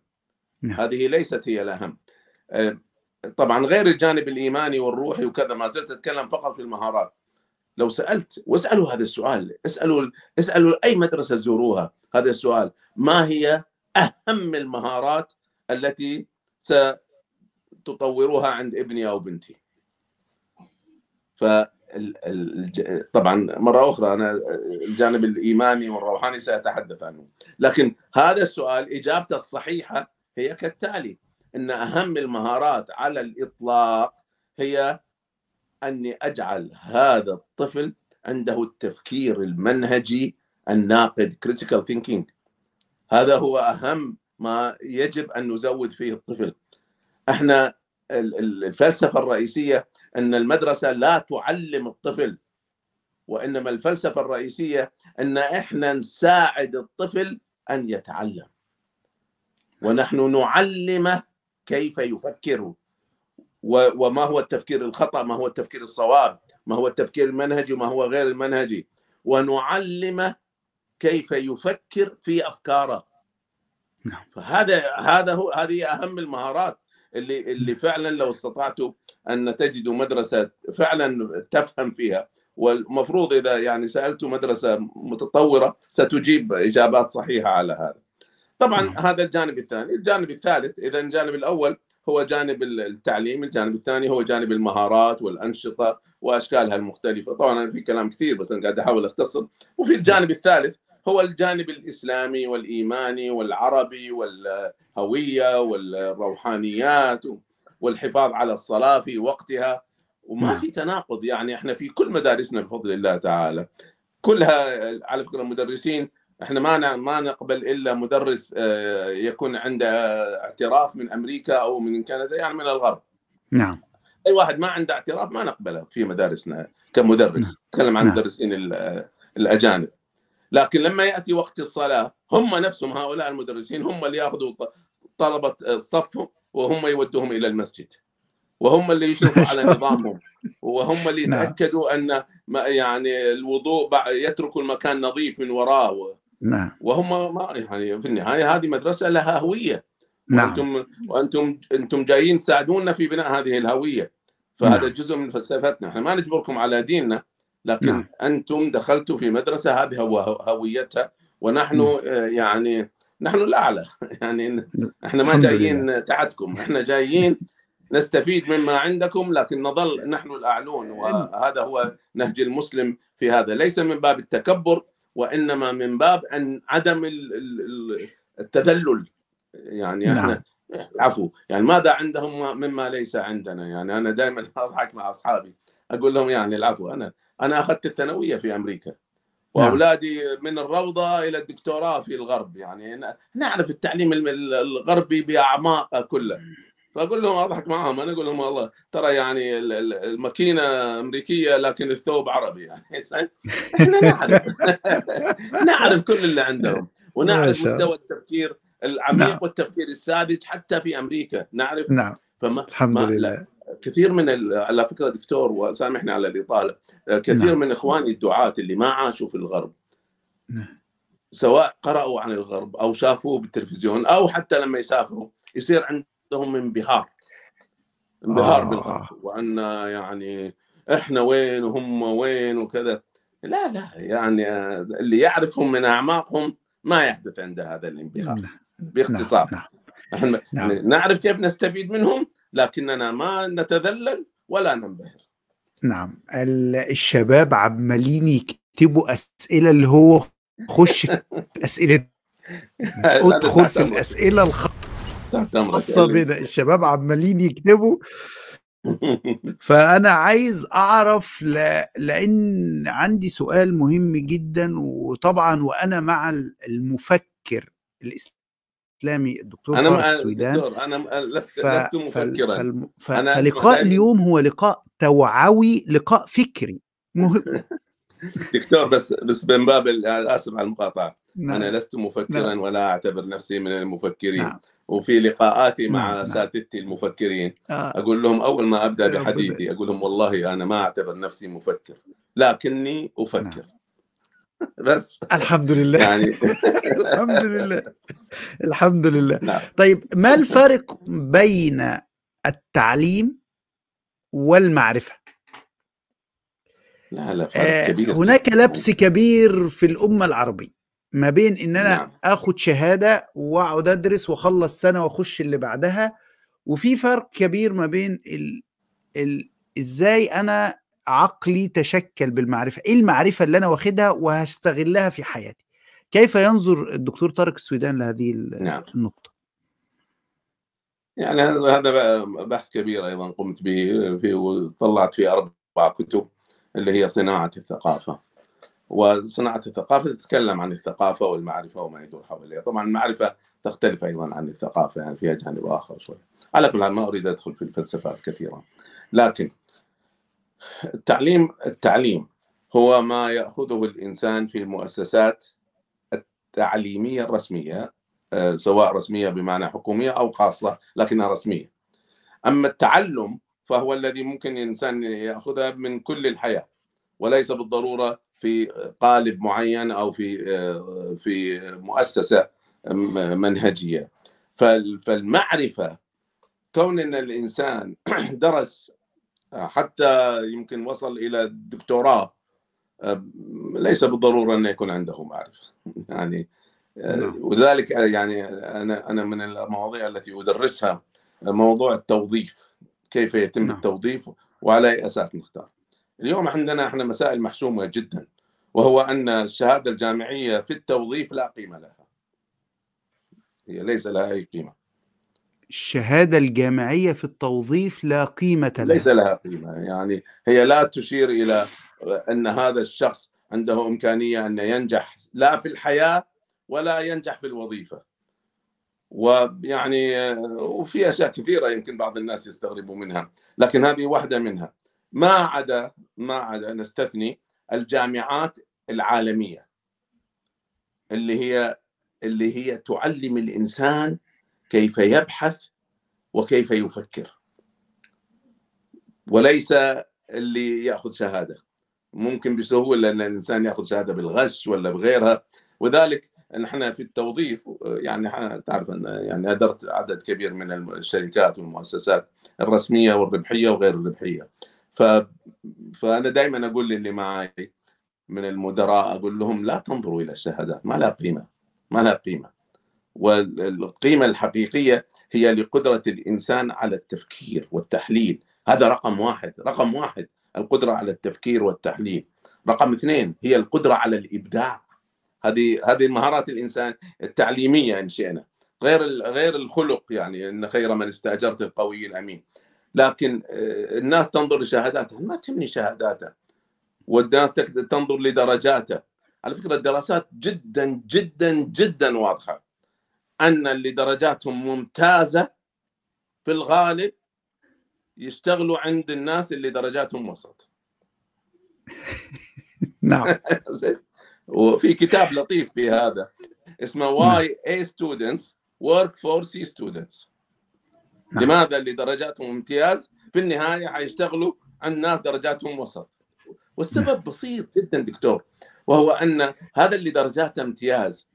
نعم. هذه ليست هي الاهم آه، طبعا غير الجانب الايماني والروحي وكذا ما زلت اتكلم فقط في المهارات لو سالت واسالوا هذا السؤال اسالوا اسالوا اي مدرسه زوروها هذا السؤال ما هي اهم المهارات التي ستطوروها عند ابني او بنتي ف طبعا مره اخرى انا الجانب الايماني والروحاني ساتحدث عنه لكن هذا السؤال اجابته الصحيحه هي كالتالي ان اهم المهارات على الاطلاق هي اني اجعل هذا الطفل عنده التفكير المنهجي الناقد critical thinking هذا هو اهم ما يجب ان نزود فيه الطفل احنا الفلسفه الرئيسيه ان المدرسه لا تعلم الطفل وانما الفلسفه الرئيسيه ان احنا نساعد الطفل ان يتعلم ونحن نعلمه كيف يفكر وما هو التفكير الخطا ما هو التفكير الصواب ما هو التفكير المنهجي وما هو غير المنهجي ونعلمه كيف يفكر في افكاره نعم. فهذا هذا هو هذه اهم المهارات اللي اللي نعم. فعلا لو استطعتوا ان تجدوا مدرسه فعلا تفهم فيها والمفروض اذا يعني سالتوا مدرسه متطوره ستجيب اجابات صحيحه على هذا. طبعا نعم. هذا الجانب الثاني، الجانب الثالث اذا الجانب الاول هو جانب التعليم الجانب الثاني هو جانب المهارات والأنشطة وأشكالها المختلفة طبعا أنا في كلام كثير بس أنا قاعد أحاول أختصر وفي الجانب الثالث هو الجانب الإسلامي والإيماني والعربي والهوية والروحانيات والحفاظ على الصلاة في وقتها وما نعم. في تناقض يعني احنا في كل مدارسنا بفضل الله تعالى كلها على فكره المدرسين احنا ما ما نقبل الا مدرس آه، يكون عنده اعتراف من امريكا او من كندا يعني من الغرب نعم اي واحد ما عنده اعتراف ما نقبله في مدارسنا كمدرس نعم. نتكلم نعم. عن المدرسين نعم. الاجانب لكن لما ياتي وقت الصلاه هم نفسهم هؤلاء المدرسين هم اللي ياخذوا طلبه صفهم وهم يودوهم الى المسجد وهم اللي يشرفوا على نظامهم وهم اللي نعم. يتاكدوا ان يعني الوضوء يتركوا المكان نظيف من وراه نعم وهم ما يعني في النهايه هذه مدرسه لها هويه نعم وانتم وانتم انتم جايين تساعدونا في بناء هذه الهويه فهذا نعم. جزء من فلسفتنا احنا ما نجبركم على ديننا لكن نعم. انتم دخلتوا في مدرسه هذه هويتها ونحن نعم. آه، يعني نحن الاعلى يعني احنا ما جايين تحتكم احنا جايين نستفيد مما عندكم لكن نظل نحن الاعلون وهذا هو نهج المسلم في هذا ليس من باب التكبر وانما من باب ان عدم التذلل يعني نعم. احنا عفوا يعني ماذا عندهم مما ليس عندنا يعني انا دائما اضحك مع اصحابي اقول لهم يعني العفو انا انا اخذت الثانويه في امريكا نعم. واولادي من الروضه الى الدكتوراه في الغرب يعني نعرف التعليم الغربي باعماقه كله فاقول لهم اضحك معهم انا اقول لهم والله ترى يعني الماكينه امريكيه لكن الثوب عربي يعني احنا نعرف نعرف كل اللي عندهم ونعرف مستوى التفكير العميق نعم. والتفكير الساذج حتى في امريكا نعرف نعم فما الحمد ما لله كثير من على فكره دكتور وسامحني على الاطاله آه، كثير نعم. من اخواني الدعاة اللي ما عاشوا في الغرب نعم. سواء قرأوا عن الغرب او شافوه بالتلفزيون او حتى لما يسافروا يصير عندهم لهم انبهار انبهار آه. بالغرب وان يعني احنا وين وهم وين وكذا لا لا يعني اللي يعرفهم من اعماقهم ما يحدث عند هذا الانبهار نعم، نعم، باختصار نعم. نحن نعم. نعرف كيف نستفيد منهم لكننا ما نتذلل ولا ننبهر نعم الشباب عمالين يكتبوا اسئله اللي هو خش في اسئله ادخل في الاسئله الخطا تحت امرك خاصه بنا الشباب عمالين يكتبوا فانا عايز اعرف ل... لان عندي سؤال مهم جدا وطبعا وانا مع المفكر الاسلامي الدكتور أنا طارق السويدان انا لست ف... لست مفكرا فال... ف... أنا فلقاء اليوم هو لقاء توعوي لقاء فكري مهم دكتور بس بس من باب اسف على المقاطعه نعم. انا لست مفكرا نعم. ولا اعتبر نفسي من المفكرين نعم. وفي لقاءاتي مع نعم. نعم. المفكرين آه. اقول لهم اول ما ابدا آه، بحديثي اقول لهم والله انا ما اعتبر نفسي مفكر لكني افكر نعم. بس الحمد لله يعني الحمد لله الحمد لله نعم. طيب ما الفرق بين التعليم والمعرفه لا لا فرق آه، كبير هناك لبس كبير في الامه العربيه ما بين ان انا نعم. اخد شهاده واقعد ادرس واخلص سنه واخش اللي بعدها وفي فرق كبير ما بين ال... ال... ازاي انا عقلي تشكل بالمعرفه ايه المعرفه اللي انا واخدها وهستغلها في حياتي كيف ينظر الدكتور طارق السويدان لهذه نعم. النقطه يعني هذا بحث كبير ايضا قمت به في وطلعت فيه اربع كتب اللي هي صناعه الثقافه وصناعة الثقافة تتكلم عن الثقافة والمعرفة وما يدور حولها طبعا المعرفة تختلف أيضا عن الثقافة يعني فيها جانب آخر شوي على كل حال ما أريد أدخل في الفلسفات كثيرا لكن التعليم التعليم هو ما يأخذه الإنسان في المؤسسات التعليمية الرسمية آه، سواء رسمية بمعنى حكومية أو خاصة لكنها رسمية أما التعلم فهو الذي ممكن الإنسان يأخذها من كل الحياة وليس بالضرورة في قالب معين او في في مؤسسه منهجيه فالمعرفه كون ان الانسان درس حتى يمكن وصل الى الدكتوراه ليس بالضروره ان يكون عنده معرفه يعني نعم. وذلك يعني انا انا من المواضيع التي ادرسها موضوع التوظيف كيف يتم نعم. التوظيف وعلى اي اساس نختار اليوم عندنا احنا مسائل محسومه جدا وهو ان الشهاده الجامعيه في التوظيف لا قيمه لها هي ليس لها اي قيمه الشهاده الجامعيه في التوظيف لا قيمه لها ليس لها قيمه يعني هي لا تشير الى ان هذا الشخص عنده امكانيه ان ينجح لا في الحياه ولا ينجح في الوظيفه ويعني وفي اشياء كثيره يمكن بعض الناس يستغربوا منها لكن هذه واحده منها ما عدا ما عدا نستثني الجامعات العالميه اللي هي اللي هي تعلم الانسان كيف يبحث وكيف يفكر وليس اللي ياخذ شهاده ممكن بسهوله ان الانسان ياخذ شهاده بالغش ولا بغيرها وذلك نحن في التوظيف يعني تعرف ان يعني ادرت عدد كبير من الشركات والمؤسسات الرسميه والربحيه وغير الربحيه ف... فانا دائما اقول للي معي من المدراء اقول لهم لا تنظروا الى الشهادات ما لها قيمه ما لها قيمه والقيمه الحقيقيه هي لقدره الانسان على التفكير والتحليل هذا رقم واحد رقم واحد القدره على التفكير والتحليل رقم اثنين هي القدره على الابداع هذه هذه مهارات الانسان التعليميه ان شئنا غير غير الخلق يعني ان خير من استاجرت القوي الامين لكن آه، الناس تنظر لشهاداته ما تهمني شهاداته والناس تنظر لدرجاته على فكره الدراسات جدا جدا جدا واضحه ان اللي درجاتهم ممتازه في الغالب يشتغلوا عند الناس اللي درجاتهم وسط نعم وفي كتاب لطيف في هذا اسمه Why نعم. A Students Work for C Students نعم. لماذا اللي درجاتهم امتياز في النهايه حيشتغلوا عن ناس درجاتهم وسط والسبب نعم. بسيط جدا دكتور وهو ان هذا اللي درجاته امتياز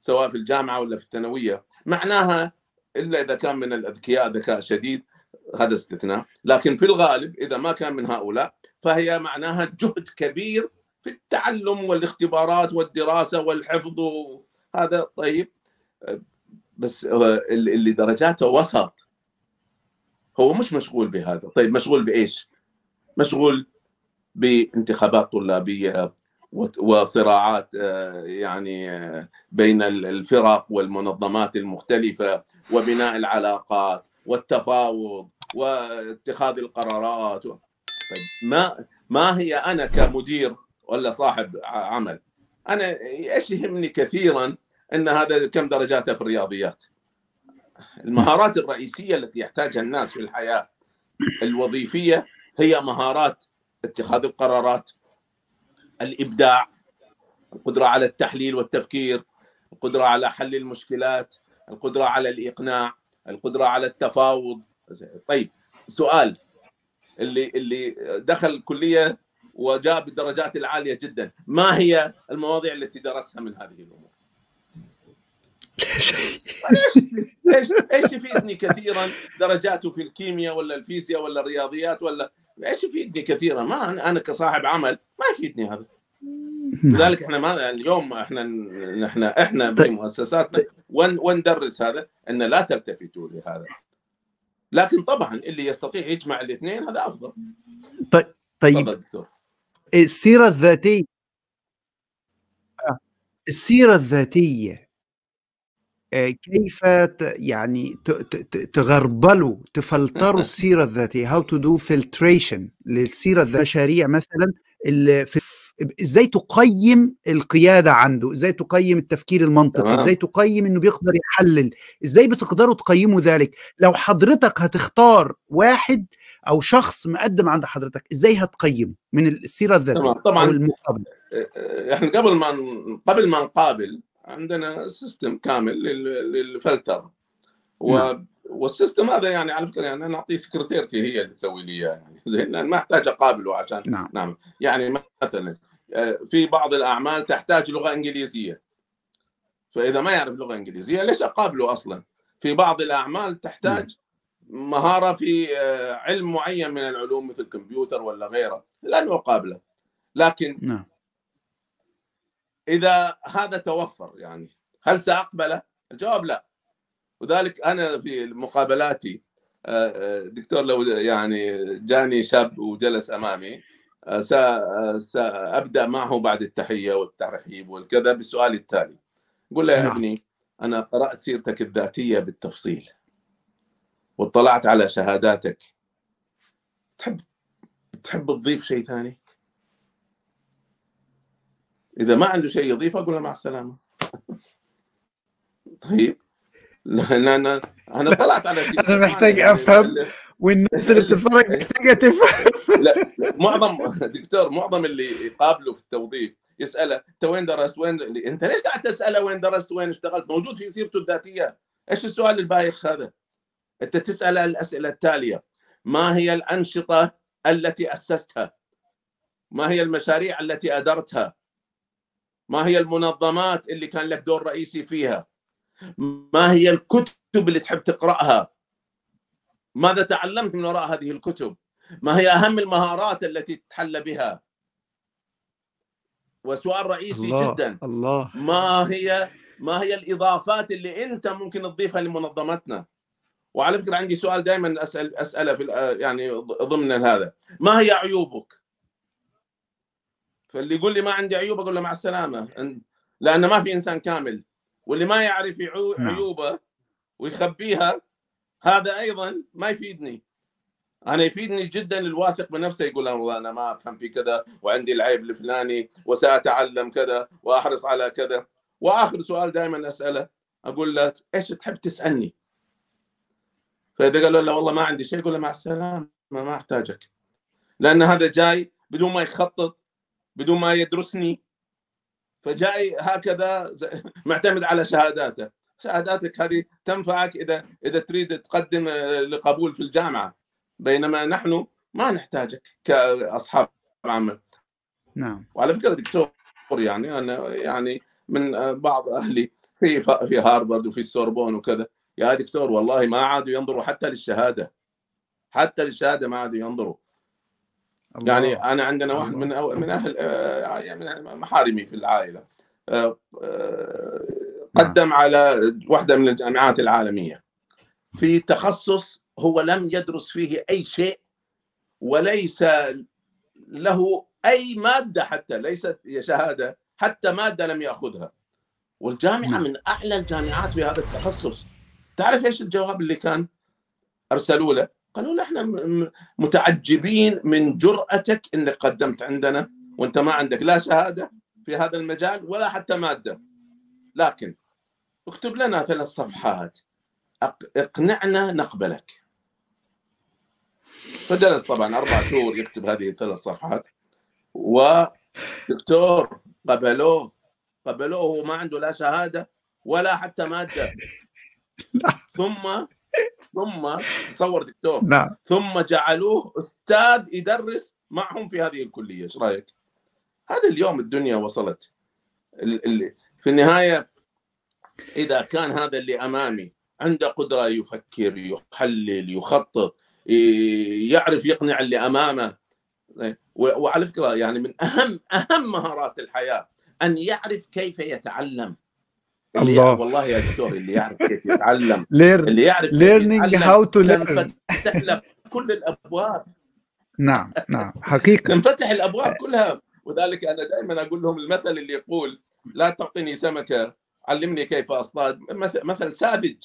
سواء في الجامعه ولا في الثانويه معناها الا اذا كان من الاذكياء ذكاء شديد هذا استثناء لكن في الغالب اذا ما كان من هؤلاء فهي معناها جهد كبير في التعلم والاختبارات والدراسه والحفظ هذا طيب بس اللي درجاته وسط هو مش مشغول بهذا طيب مشغول بايش مشغول بانتخابات طلابيه وصراعات آه، يعني آه، بين الفرق والمنظمات المختلفه وبناء العلاقات والتفاوض واتخاذ القرارات طيب ما ما هي انا كمدير ولا صاحب عمل انا ايش يهمني كثيرا ان هذا كم درجاته في الرياضيات المهارات الرئيسيه التي يحتاجها الناس في الحياه الوظيفيه هي مهارات اتخاذ القرارات الابداع القدره على التحليل والتفكير القدره على حل المشكلات القدره على الاقناع القدره على التفاوض طيب سؤال اللي اللي دخل الكليه وجاء بالدرجات العاليه جدا ما هي المواضيع التي درسها من هذه الامور ايش ايش يفيدني كثيرا درجاته في الكيمياء ولا الفيزياء ولا الرياضيات ولا ايش يفيدني كثيرا ما انا كصاحب عمل ما يفيدني هذا نعم. لذلك احنا ما يعني اليوم احنا احنا احنا في طيب. مؤسساتنا وندرس هذا ان لا تلتفتوا لهذا لكن طبعا اللي يستطيع يجمع الاثنين هذا افضل طيب طيب السيره الذاتيه آه، السيره الذاتيه آه، كيف يعني تغربلوا تفلتروا السيره الذاتيه هاو تو دو فلتريشن للسيره الذاتيه مشاريع مثلا في ازاي تقيم القياده عنده ازاي تقيم التفكير المنطقي ازاي تقيم انه بيقدر يحلل ازاي بتقدروا تقيموا ذلك لو حضرتك هتختار واحد او شخص مقدم عند حضرتك ازاي هتقيمه من السيره الذاتيه طبعا طبعا احنا آه، آه، يعني قبل ما قبل ما نقابل عندنا سيستم كامل للفلتر نعم. و... والسيستم هذا يعني على فكره يعني انا اعطيه سكرتيرتي هي اللي تسوي لي اياه يعني زين لان ما احتاج اقابله عشان نعم. نعم يعني مثلا آه، في بعض الاعمال تحتاج لغه انجليزيه فاذا ما يعرف لغه انجليزيه ليش اقابله اصلا؟ في بعض الاعمال تحتاج نعم. مهاره في آه، علم معين من العلوم مثل الكمبيوتر ولا غيره لن اقابله لكن نعم. اذا هذا توفر يعني هل ساقبله؟ الجواب لا وذلك انا في مقابلاتي آه، آه، دكتور لو يعني جاني شاب وجلس امامي آه، سابدا معه بعد التحيه والترحيب والكذا بالسؤال التالي قل له يا نعم. ابني انا قرات سيرتك الذاتيه بالتفصيل واطلعت على شهاداتك تحب تحب تضيف شيء ثاني؟ اذا ما عنده شيء يضيفه اقول له مع السلامه طيب لان انا انا طلعت على شيء انا محتاج افهم والناس اللي بتتفرج محتاجه تفهم لا معظم دكتور معظم اللي يقابله في التوظيف يساله انت وين درست وين انت ليش قاعد تساله وين درست وين اشتغلت موجود في سيرته الذاتيه ايش السؤال البايخ هذا انت تسال الاسئله التاليه ما هي الانشطه التي اسستها ما هي المشاريع التي ادرتها ما هي المنظمات اللي كان لك دور رئيسي فيها ما هي الكتب اللي تحب تقراها ماذا تعلمت من وراء هذه الكتب ما هي اهم المهارات التي تتحلى بها وسؤال رئيسي الله جدا الله ما هي ما هي الاضافات اللي انت ممكن تضيفها لمنظمتنا وعلى فكره عندي سؤال دائما اسال اساله في يعني ضمن هذا ما هي عيوبك فاللي يقول لي ما عندي عيوب اقول له مع السلامه لانه ما في انسان كامل واللي ما يعرف نعم. عيوبه ويخبيها هذا ايضا ما يفيدني انا يفيدني جدا الواثق من نفسه يقول والله انا ما افهم في كذا وعندي العيب الفلاني وساتعلم كذا واحرص على كذا واخر سؤال دائما اساله اقول له ايش تحب تسالني؟ فاذا قال له والله ما عندي شيء اقول له مع السلامه ما احتاجك لان هذا جاي بدون ما يخطط بدون ما يدرسني فجاي هكذا معتمد على شهاداته شهاداتك هذه تنفعك اذا اذا تريد تقدم آه، لقبول في الجامعه بينما نحن ما نحتاجك كاصحاب عمل نعم وعلى فكره دكتور يعني انا يعني من آه، بعض اهلي في في هارفرد وفي السوربون وكذا يا دكتور والله ما عادوا ينظروا حتى للشهاده حتى للشهاده ما عادوا ينظروا يعني الله. يعني انا عندنا واحد من أو من اهل آه، يعني محارمي في العائله آه، آه، قدم نعم. على واحده من الجامعات العالميه في تخصص هو لم يدرس فيه اي شيء وليس له اي ماده حتى ليست شهاده حتى ماده لم ياخذها والجامعه نعم. من اعلى الجامعات في هذا التخصص تعرف ايش الجواب اللي كان ارسلوا له قالوا له احنا متعجبين من جرأتك انك قدمت عندنا وانت ما عندك لا شهاده في هذا المجال ولا حتى ماده لكن اكتب لنا ثلاث صفحات اقنعنا نقبلك فجلس طبعا اربع شهور يكتب هذه الثلاث صفحات ودكتور قبلوه قبلوه وما عنده لا شهاده ولا حتى ماده ثم ثم تصور دكتور نعم ثم جعلوه استاذ يدرس معهم في هذه الكليه ايش رايك؟ هذا اليوم الدنيا وصلت اللي في النهايه اذا كان هذا اللي امامي عنده قدره يفكر يحلل يخطط يعرف يقنع اللي امامه وعلى فكره يعني من اهم اهم مهارات الحياه ان يعرف كيف يتعلم الله والله يا دكتور اللي يعرف كيف يتعلم اللي يعرف ليرنينج هاو تو ليرن تفتح لك كل الابواب نعم نعم حقيقه تنفتح الابواب كلها وذلك انا دائما اقول لهم المثل اللي يقول لا تعطيني سمكه علمني كيف اصطاد مثل ساذج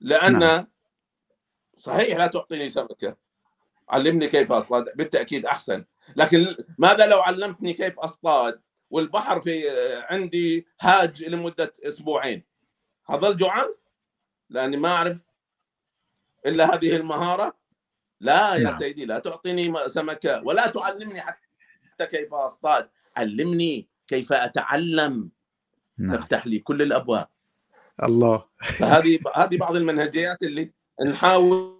لان نعم. صحيح لا تعطيني سمكه علمني كيف اصطاد بالتاكيد احسن لكن ماذا لو علمتني كيف اصطاد والبحر في آه، عندي هاج لمده اسبوعين هظل جوعان لاني ما اعرف الا هذه إيه. المهاره لا يا نعم. سيدي لا تعطيني سمكه ولا تعلمني حتى كيف اصطاد علمني كيف اتعلم نعم. تفتح لي كل الابواب الله فهذه هذه بعض المنهجيات اللي نحاول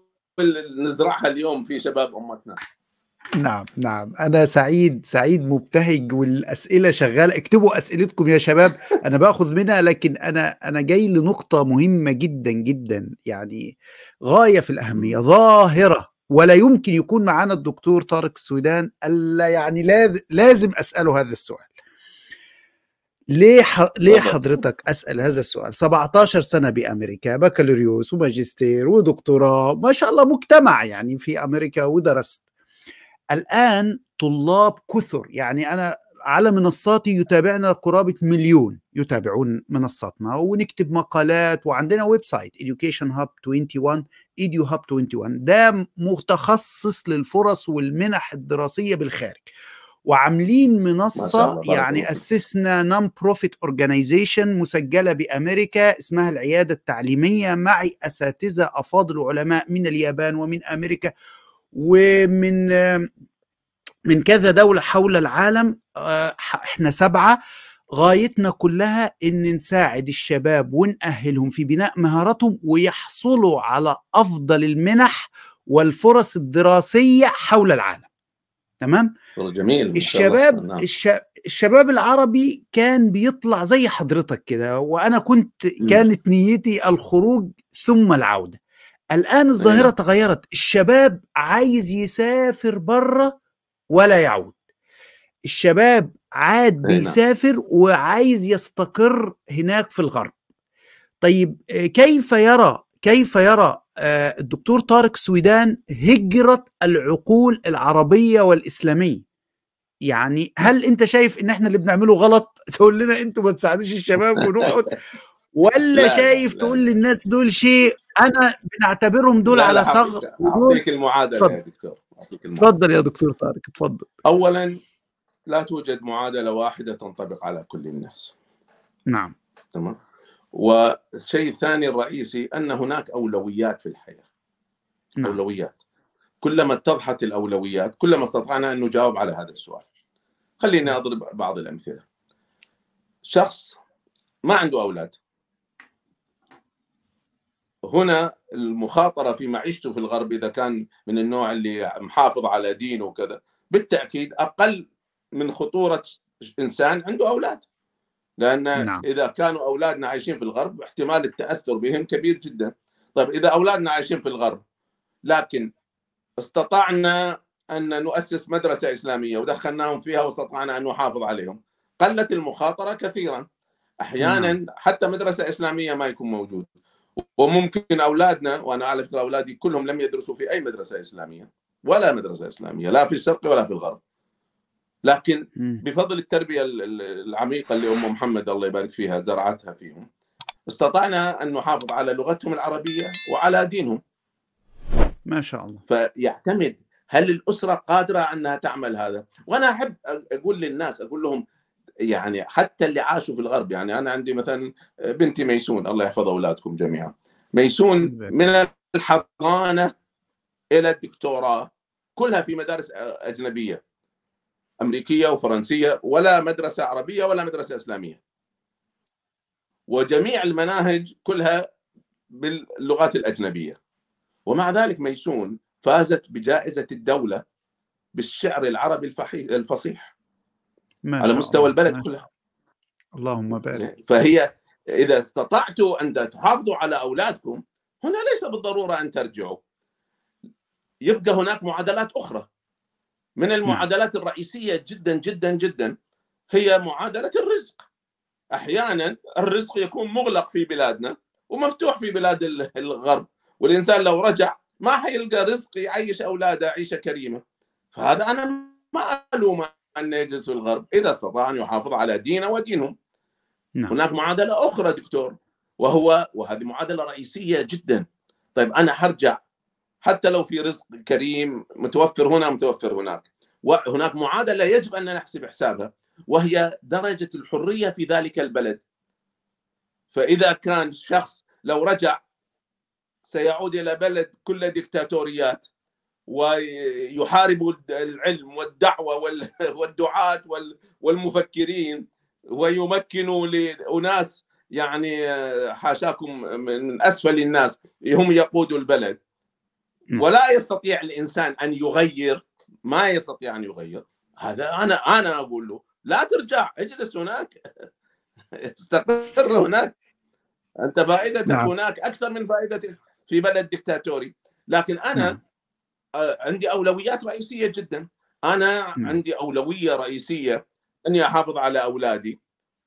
نزرعها اليوم في شباب امتنا نعم نعم انا سعيد سعيد مبتهج والاسئله شغاله اكتبوا اسئلتكم يا شباب انا باخذ منها لكن انا انا جاي لنقطه مهمه جدا جدا يعني غايه في الاهميه ظاهره ولا يمكن يكون معانا الدكتور طارق السودان الا يعني لازم اساله هذا السؤال ليه ليه حضرتك اسال هذا السؤال 17 سنه بامريكا بكالوريوس وماجستير ودكتوراه ما شاء الله مجتمع يعني في امريكا ودرست الآن طلاب كثر يعني أنا على منصاتي يتابعنا قرابة مليون يتابعون منصاتنا ونكتب مقالات وعندنا ويب سايت education hub 21 edu hub 21 ده متخصص للفرص والمنح الدراسية بالخارج وعاملين منصة يعني أسسنا نون بروفيت أورجانيزيشن مسجلة بأمريكا اسمها العيادة التعليمية معي أساتذة أفاضل وعلماء من اليابان ومن أمريكا ومن من كذا دولة حول العالم آه، احنا سبعة غايتنا كلها ان نساعد الشباب ونأهلهم في بناء مهاراتهم ويحصلوا على افضل المنح والفرص الدراسية حول العالم تمام جميل الشباب نعم. الشباب العربي كان بيطلع زي حضرتك كده وانا كنت كانت نيتي الخروج ثم العوده الان أيوة. الظاهره أيوة. تغيرت الشباب عايز يسافر بره ولا يعود الشباب عاد نعم. بيسافر وعايز يستقر هناك في الغرب طيب آه، كيف يرى كيف يرى آه، الدكتور طارق سويدان هجرة العقول العربية والإسلامية يعني هل انت شايف ان احنا اللي بنعمله غلط تقول لنا انتوا ما تساعدوش الشباب ونقعد ولا لا شايف لا تقول للناس دول شيء انا بنعتبرهم دول لا على ثغر اعطيك المعادله فضل. يا دكتور تفضل يا دكتور طارق تفضل اولا لا توجد معادله واحده تنطبق على كل الناس نعم تمام والشيء الثاني الرئيسي ان هناك اولويات في الحياه نعم. اولويات كلما اتضحت الاولويات كلما استطعنا ان نجاوب على هذا السؤال خليني اضرب بعض الامثله شخص ما عنده اولاد هنا المخاطره في معيشته في الغرب اذا كان من النوع اللي محافظ على دينه وكذا بالتاكيد اقل من خطوره انسان عنده اولاد لان نعم. اذا كانوا اولادنا عايشين في الغرب احتمال التاثر بهم كبير جدا طيب اذا اولادنا عايشين في الغرب لكن استطعنا ان نؤسس مدرسه اسلاميه ودخلناهم فيها واستطعنا ان نحافظ عليهم قلت المخاطره كثيرا احيانا نعم. حتى مدرسه اسلاميه ما يكون موجود وممكن اولادنا وانا اعرف اولادي كلهم لم يدرسوا في اي مدرسه اسلاميه ولا مدرسه اسلاميه لا في الشرق ولا في الغرب لكن بفضل التربيه العميقه اللي ام محمد الله يبارك فيها زرعتها فيهم استطعنا ان نحافظ على لغتهم العربيه وعلى دينهم ما شاء الله فيعتمد هل الاسره قادره انها تعمل هذا؟ وانا احب اقول للناس اقول لهم يعني حتى اللي عاشوا في الغرب يعني انا عندي مثلا بنتي ميسون الله يحفظ اولادكم جميعا ميسون من الحضانه الى الدكتوراه كلها في مدارس اجنبيه امريكيه وفرنسيه ولا مدرسه عربيه ولا مدرسه اسلاميه وجميع المناهج كلها باللغات الاجنبيه ومع ذلك ميسون فازت بجائزه الدوله بالشعر العربي الفصيح على مستوى الله. البلد كلها اللهم بارك إيه، فهي اذا استطعتوا ان تحافظوا على اولادكم هنا ليس بالضروره ان ترجعوا يبقى هناك معادلات اخرى من نعم. المعادلات الرئيسيه جدا جدا جدا هي معادله الرزق احيانا الرزق يكون مغلق في بلادنا ومفتوح في بلاد الغرب والانسان لو رجع ما حيلقى رزق يعيش اولاده عيشه كريمه فهذا انا ما الومه أن يجلس في الغرب إذا استطاع أن يحافظ على دينه ودينهم نعم. هناك معادلة أخرى دكتور وهو وهذه معادلة رئيسية جدا طيب أنا حرجع حتى لو في رزق كريم متوفر هنا متوفر هناك وهناك معادلة يجب أن نحسب حسابها وهي درجة الحرية في ذلك البلد فإذا كان شخص لو رجع سيعود إلى بلد كل ديكتاتوريات ويحاربوا العلم والدعوه والدعاة والمفكرين ويمكنوا لاناس يعني آه، حاشاكم من اسفل الناس هم يقودوا البلد ولا يستطيع الانسان ان يغير ما يستطيع ان يغير هذا انا انا اقول له لا ترجع اجلس هناك استقر هناك انت فائدتك نعم. هناك اكثر من فائدتك في بلد دكتاتوري لكن انا نعم. آه، عندي اولويات رئيسيه جدا انا عندي اولويه رئيسيه اني احافظ على اولادي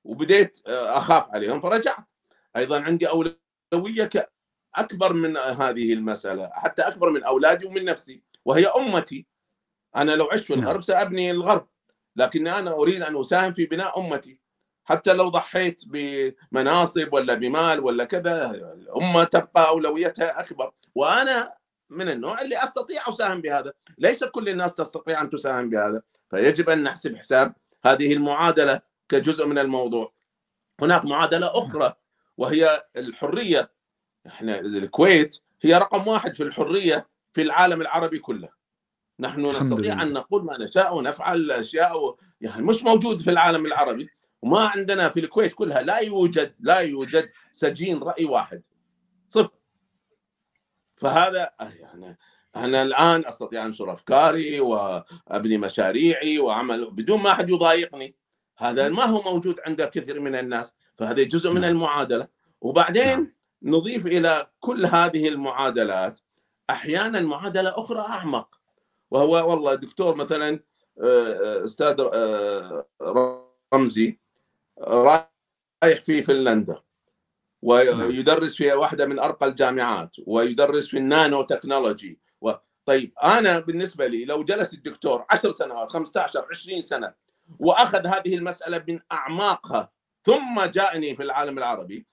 وبديت آه، اخاف عليهم فرجعت ايضا عندي اولويه اكبر من هذه المساله حتى اكبر من اولادي ومن نفسي وهي امتي انا لو عشت في نعم. الغرب سابني الغرب لكني انا اريد ان اساهم في بناء امتي حتى لو ضحيت بمناصب ولا بمال ولا كذا الامه تبقى اولويتها اكبر وانا من النوع اللي استطيع اساهم بهذا، ليس كل الناس تستطيع ان تساهم بهذا، فيجب ان نحسب حساب هذه المعادله كجزء من الموضوع. هناك معادله اخرى وهي الحريه. احنا الكويت هي رقم واحد في الحريه في العالم العربي كله. نحن نستطيع ان نقول ما نشاء ونفعل اشياء يعني مش موجود في العالم العربي وما عندنا في الكويت كلها لا يوجد لا يوجد سجين راي واحد صفر فهذا آه، يعني أنا الآن أستطيع أنشر أفكاري وأبني مشاريعي وأعمل بدون ما أحد يضايقني هذا نعم. ما هو موجود عند كثير من الناس فهذا جزء من نعم. المعادلة وبعدين نعم. نضيف إلى كل هذه المعادلات أحيانا معادلة أخرى أعمق وهو والله دكتور مثلا آه، أستاذ آه، رمزي رايح في فنلندا نعم. ويدرس في واحده من ارقى الجامعات ويدرس في النانو تكنولوجي و... طيب انا بالنسبه لي لو جلس الدكتور 10 سنوات 15 20 سنه واخذ هذه المساله من اعماقها ثم جاءني في العالم العربي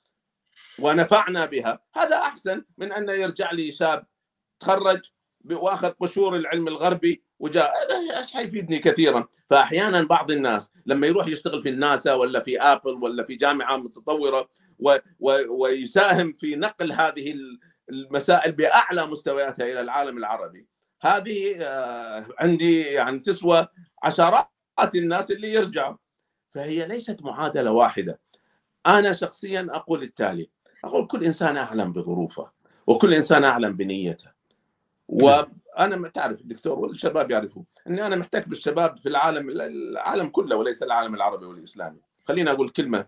ونفعنا بها هذا احسن من ان يرجع لي شاب تخرج واخذ قشور العلم الغربي وجاء ايش حيفيدني كثيرا فاحيانا بعض الناس لما يروح يشتغل في الناسا ولا في ابل ولا في جامعه متطوره و و ويساهم في نقل هذه المسائل باعلى مستوياتها الى العالم العربي هذه آه، عندي يعني تسوى عشرات الناس اللي يرجعوا فهي ليست معادله واحده انا شخصيا اقول التالي اقول كل انسان اعلم بظروفه وكل انسان اعلم بنيته وانا تعرف الدكتور والشباب يعرفوا اني انا محتك بالشباب في العالم العالم كله وليس العالم العربي والاسلامي خليني اقول كلمه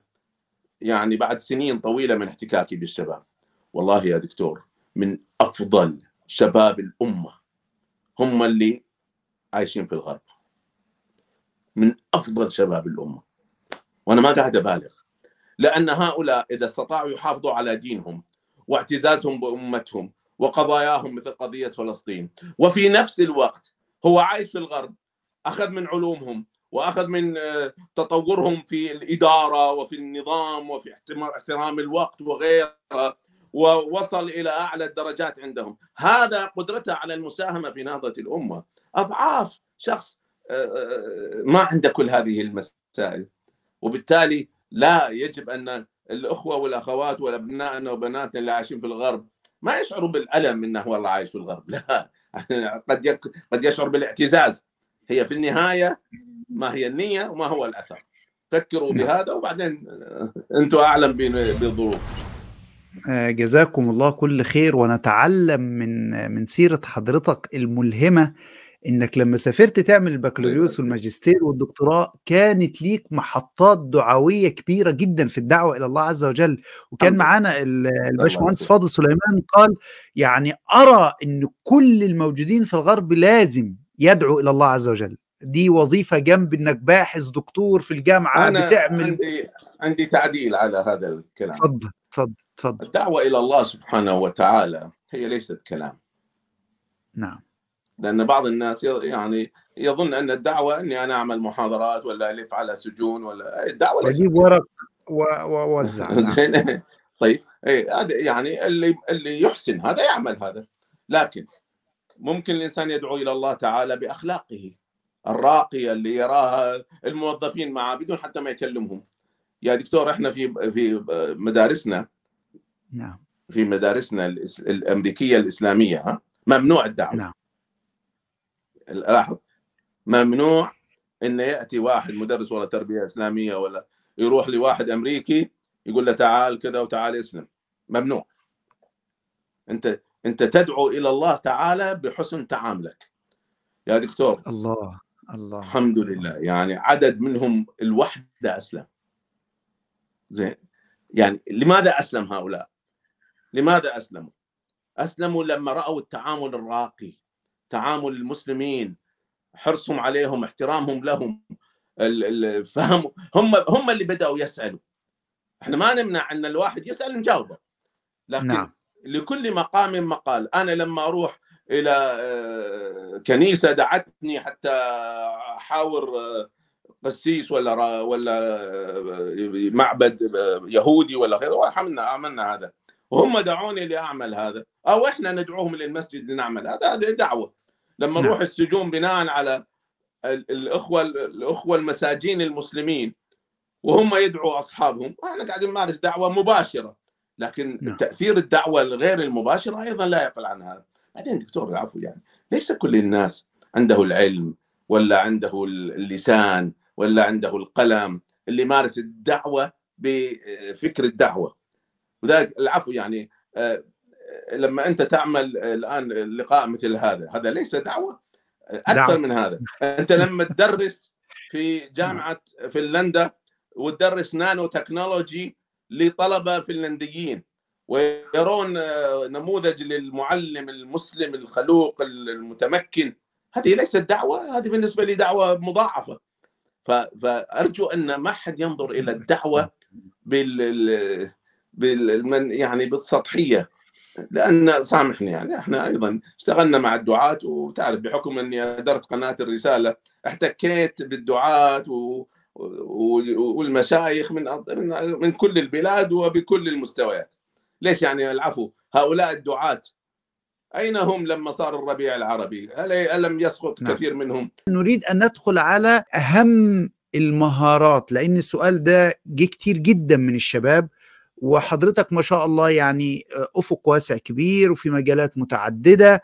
يعني بعد سنين طويله من احتكاكي بالشباب والله يا دكتور من افضل شباب الامه هم اللي عايشين في الغرب من افضل شباب الامه وانا ما قاعد ابالغ لان هؤلاء اذا استطاعوا يحافظوا على دينهم واعتزازهم بامتهم وقضاياهم مثل قضيه فلسطين وفي نفس الوقت هو عايش في الغرب اخذ من علومهم واخذ من آه، تطورهم في الاداره وفي النظام وفي احترام الوقت وغيره ووصل الى اعلى الدرجات عندهم، هذا قدرته على المساهمه في نهضه الامه اضعاف شخص آه، آه، ما عنده كل هذه المسائل وبالتالي لا يجب ان الاخوه والاخوات والابنائنا وبناتنا اللي عايشين في الغرب ما يشعروا بالالم انه والله عايش في الغرب لا قد قد يشعر بالاعتزاز هي في النهايه ما هي النية وما هو الأثر فكروا نعم. بهذا وبعدين آه، أنتم أعلم بالظروف آه، جزاكم الله كل خير ونتعلم من آه، من سيرة حضرتك الملهمة انك لما سافرت تعمل البكالوريوس طيب. والماجستير والدكتوراه كانت ليك محطات دعويه كبيره جدا في الدعوه الى الله عز وجل وكان معانا الباشمهندس فاضل سليمان قال يعني ارى ان كل الموجودين في الغرب لازم يدعو الى الله عز وجل دي وظيفه جنب انك باحث دكتور في الجامعه أنا بتعمل عندي عندي تعديل على هذا الكلام تفضل تفضل تفضل الدعوه الى الله سبحانه وتعالى هي ليست كلام نعم لان بعض الناس يعني يظن ان الدعوه اني انا اعمل محاضرات ولا الف على سجون ولا إيه، الدعوه أجيب ورق ووزع نعم. طيب إيه، هذا يعني اللي اللي يحسن هذا يعمل هذا لكن ممكن الانسان يدعو الى الله تعالى باخلاقه الراقيه اللي يراها الموظفين معاه بدون حتى ما يكلمهم يا دكتور احنا في في مدارسنا نعم في مدارسنا الامريكيه الاسلاميه ها ممنوع الدعوه نعم لاحظ ممنوع انه ياتي واحد مدرس ولا تربيه اسلاميه ولا يروح لواحد امريكي يقول له تعال كذا وتعال اسلم ممنوع انت انت تدعو الى الله تعالى بحسن تعاملك يا دكتور الله الله الحمد لله يعني عدد منهم الوحده اسلم زين يعني لماذا اسلم هؤلاء؟ لماذا اسلموا؟ اسلموا لما راوا التعامل الراقي تعامل المسلمين حرصهم عليهم احترامهم لهم الفهم هم هم اللي بداوا يسالوا احنا ما نمنع ان الواحد يسال نجاوبه لكن نعم. لكل مقام مقال انا لما اروح الى آه، كنيسه دعتني حتى احاور آه، قسيس ولا ولا آه، معبد آه، يهودي ولا غيره وعملنا عملنا هذا وهم دعوني لاعمل هذا او احنا ندعوهم للمسجد لنعمل هذا هذه دعوه لما نعم. نروح السجون بناء على الاخوه الاخوه المساجين المسلمين وهم يدعوا اصحابهم احنا قاعدين نمارس دعوه مباشره لكن نعم. تاثير الدعوه الغير المباشره ايضا لا يقل عن هذا بعدين دكتور العفو يعني ليس كل الناس عنده العلم ولا عنده اللسان ولا عنده القلم اللي يمارس الدعوه بفكر الدعوه وذلك العفو يعني آه، آه، لما انت تعمل الان لقاء مثل هذا هذا ليس دعوه اكثر نعم. من هذا انت لما تدرس في جامعه نعم. فنلندا وتدرس نانو تكنولوجي لطلبه فنلنديين ويرون آه، نموذج للمعلم المسلم الخلوق المتمكن هذه ليست دعوة هذه بالنسبة لي دعوة مضاعفة فأرجو أن ما حد ينظر إلى الدعوة بال بالمن يعني بالسطحية لأن سامحني يعني احنا أيضا اشتغلنا مع الدعاة وتعرف بحكم أني أدرت قناة الرسالة احتكيت بالدعاة والمشايخ من من كل البلاد وبكل المستويات ليش يعني العفو هؤلاء الدعاة أين هم لما صار الربيع العربي ألم يسقط نعم. كثير منهم نريد أن ندخل على أهم المهارات لأن السؤال ده جه كتير جدا من الشباب وحضرتك ما شاء الله يعني آه، أفق واسع كبير وفي مجالات متعددة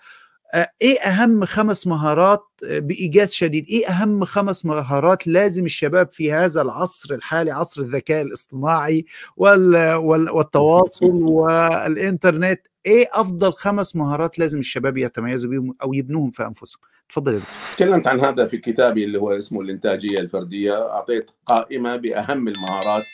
آه، ايه اهم خمس مهارات آه، بايجاز شديد ايه اهم خمس مهارات لازم الشباب في هذا العصر الحالي عصر الذكاء الاصطناعي والتواصل والانترنت ايه افضل خمس مهارات لازم الشباب يتميزوا بهم او يبنوهم في انفسهم تفضل تكلمت عن هذا في كتابي اللي هو اسمه الانتاجيه الفرديه اعطيت قائمه باهم المهارات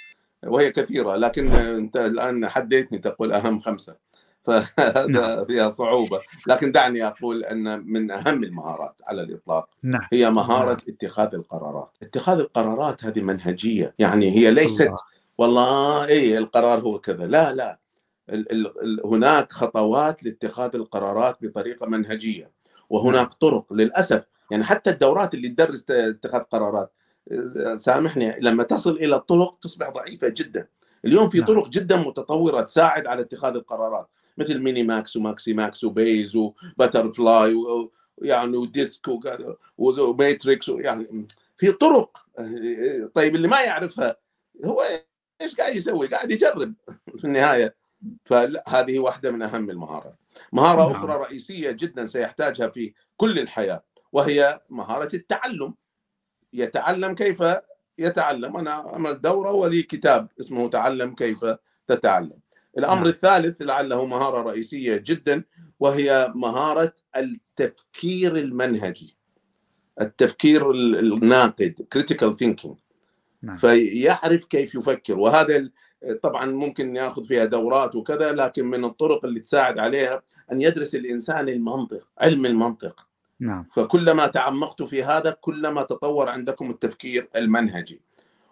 وهي كثيره لكن انت الان حديتني تقول اهم خمسه فهذا نعم. فيها صعوبة لكن دعني أقول أن من أهم المهارات على الإطلاق نعم. هي مهارة نعم. اتخاذ القرارات اتخاذ القرارات هذه منهجية يعني هي ليست والله إيه القرار هو كذا لا لا هناك خطوات لاتخاذ القرارات بطريقة منهجية وهناك نعم. طرق للأسف يعني حتى الدورات اللي تدرس اتخاذ قرارات سامحني لما تصل إلى الطرق تصبح ضعيفة جدا اليوم في طرق جدا متطورة تساعد على اتخاذ القرارات مثل ميني ماكس وماكسي ماكس وبيز وبتر فلاي ويعني وديسك وماتريكس يعني في طرق طيب اللي ما يعرفها هو ايش قاعد يسوي؟ قاعد يجرب في النهايه فهذه واحده من اهم المهارات. مهاره نعم. اخرى رئيسيه جدا سيحتاجها في كل الحياه وهي مهاره التعلم. يتعلم كيف يتعلم انا عملت دوره ولي كتاب اسمه تعلم كيف تتعلم. الامر نعم. الثالث لعله مهاره رئيسيه جدا وهي مهاره التفكير المنهجي التفكير الناقد critical thinking نعم. فيعرف كيف يفكر وهذا طبعا ممكن ياخذ فيها دورات وكذا لكن من الطرق اللي تساعد عليها ان يدرس الانسان المنطق علم المنطق نعم. فكلما تعمقت في هذا كلما تطور عندكم التفكير المنهجي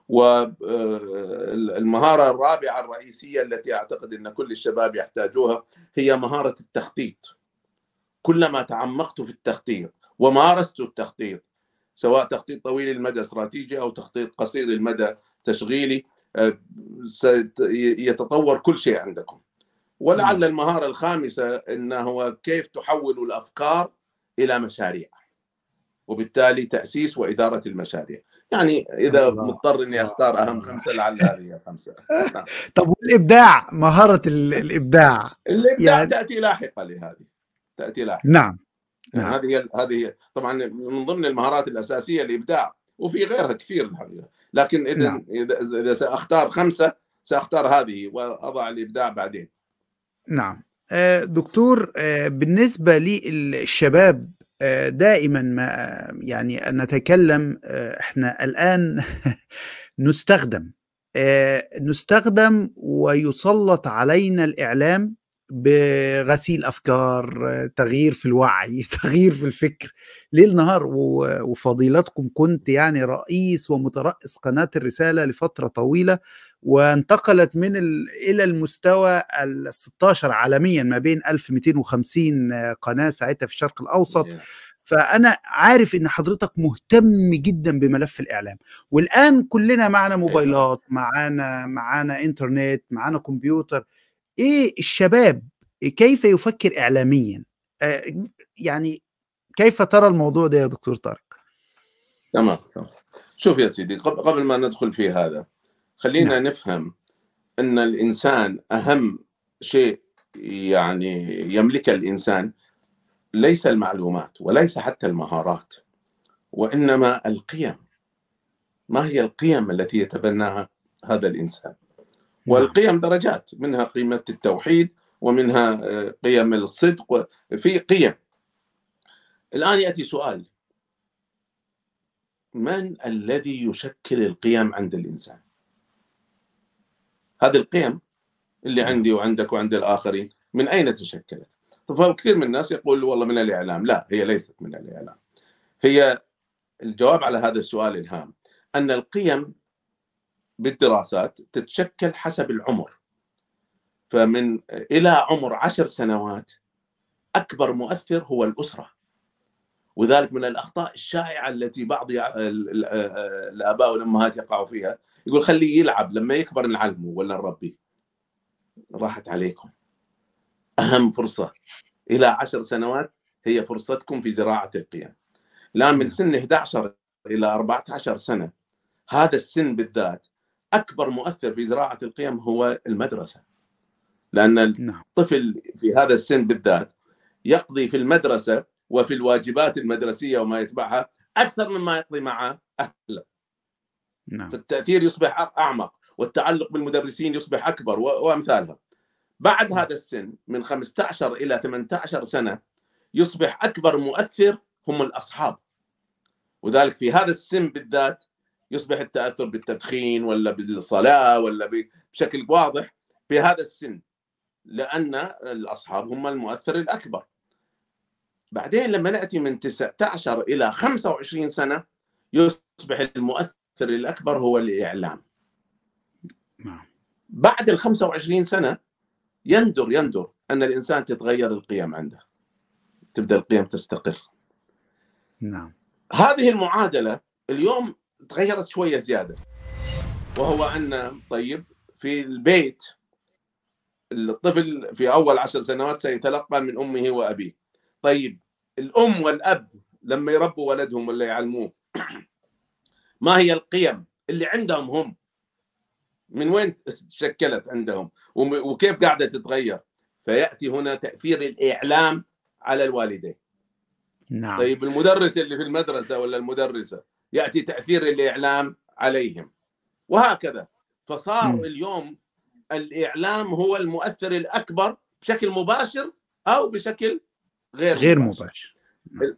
والمهارة آه، الرابعة الرئيسية التي أعتقد أن كل الشباب يحتاجوها هي مهارة التخطيط كلما تعمقت في التخطيط ومارست التخطيط سواء تخطيط طويل المدى استراتيجي أو تخطيط قصير المدى تشغيلي آه، يتطور كل شيء عندكم ولعل المهارة الخامسة أنه كيف تحول الأفكار إلى مشاريع وبالتالي تأسيس وإدارة المشاريع يعني اذا مضطر اني اختار اهم خمسه لعل هذه خمسه طب والابداع مهاره الابداع الابداع يعني... تاتي لاحقه لهذه تاتي لاحقه نعم يعني نعم هذه هذه طبعا من ضمن المهارات الاساسيه الابداع وفي غيرها كثير الحقيقه لكن اذا نعم. اذا ساختار خمسه ساختار هذه واضع الابداع بعدين نعم آه، دكتور آه، بالنسبه للشباب آه، دائما ما يعني نتكلم آه، احنا الان نستخدم آه، نستخدم ويسلط علينا الاعلام بغسيل افكار تغيير في الوعي تغيير في الفكر ليل نهار وفضيلتكم كنت يعني رئيس ومترأس قناه الرساله لفتره طويله وانتقلت من الى المستوى ال 16 عالميا ما بين 1250 قناه ساعتها في الشرق الاوسط فانا عارف ان حضرتك مهتم جدا بملف الاعلام والان كلنا معنا أيوة. موبايلات معانا معانا انترنت معانا كمبيوتر ايه الشباب كيف يفكر اعلاميا آه، يعني كيف ترى الموضوع ده يا دكتور طارق تمام تمام شوف يا سيدي قبل ما ندخل في هذا خلينا نعم. نفهم ان الانسان اهم شيء يعني يملك الانسان ليس المعلومات وليس حتى المهارات وانما القيم ما هي القيم التي يتبناها هذا الانسان نعم. والقيم درجات منها قيمه التوحيد ومنها آه، قيم الصدق في قيم الان ياتي سؤال من الذي يشكل القيم عند الانسان هذه القيم اللي نعم. عندي وعندك وعند الاخرين من اين تشكلت؟ فكثير من الناس يقول والله من الاعلام، لا هي ليست من الاعلام. هي الجواب على هذا السؤال الهام ان القيم بالدراسات تتشكل حسب العمر. فمن الى عمر عشر سنوات اكبر مؤثر هو الاسره. وذلك من الاخطاء الشائعه التي بعض الاباء والامهات يقعوا فيها يقول خليه يلعب لما يكبر نعلمه ولا نربيه راحت عليكم أهم فرصة إلى عشر سنوات هي فرصتكم في زراعة القيم الآن من سن 11 إلى 14 سنة هذا السن بالذات أكبر مؤثر في زراعة القيم هو المدرسة لأن نعم. الطفل في هذا السن بالذات يقضي في المدرسة وفي الواجبات المدرسية وما يتبعها أكثر مما يقضي مع أهله نعم. فالتأثير يصبح أعمق والتعلق بالمدرسين يصبح أكبر وأمثالها بعد نعم. هذا السن من 15 إلى 18 سنة يصبح أكبر مؤثر هم الأصحاب وذلك في هذا السن بالذات يصبح التأثر بالتدخين ولا بالصلاة ولا بشكل واضح في هذا السن لأن الأصحاب هم المؤثر الأكبر بعدين لما نأتي من 19 إلى 25 سنة يصبح المؤثر الأكبر هو الإعلام نعم. بعد ال 25 سنة يندر يندر أن الإنسان تتغير القيم عنده تبدأ القيم تستقر نعم هذه المعادلة اليوم تغيرت شوية زيادة وهو أن طيب في البيت الطفل في أول عشر سنوات سيتلقى من أمه وأبيه طيب الأم والأب لما يربوا ولدهم ولا يعلموه ما هي القيم اللي عندهم هم من وين تشكلت عندهم وكيف قاعده تتغير فياتي هنا تاثير الاعلام على الوالدين نعم طيب المدرس اللي في المدرسه ولا المدرسه ياتي تاثير الاعلام عليهم وهكذا فصار م. اليوم الاعلام هو المؤثر الاكبر بشكل مباشر او بشكل غير غير مباشر, مباشر. في نعم.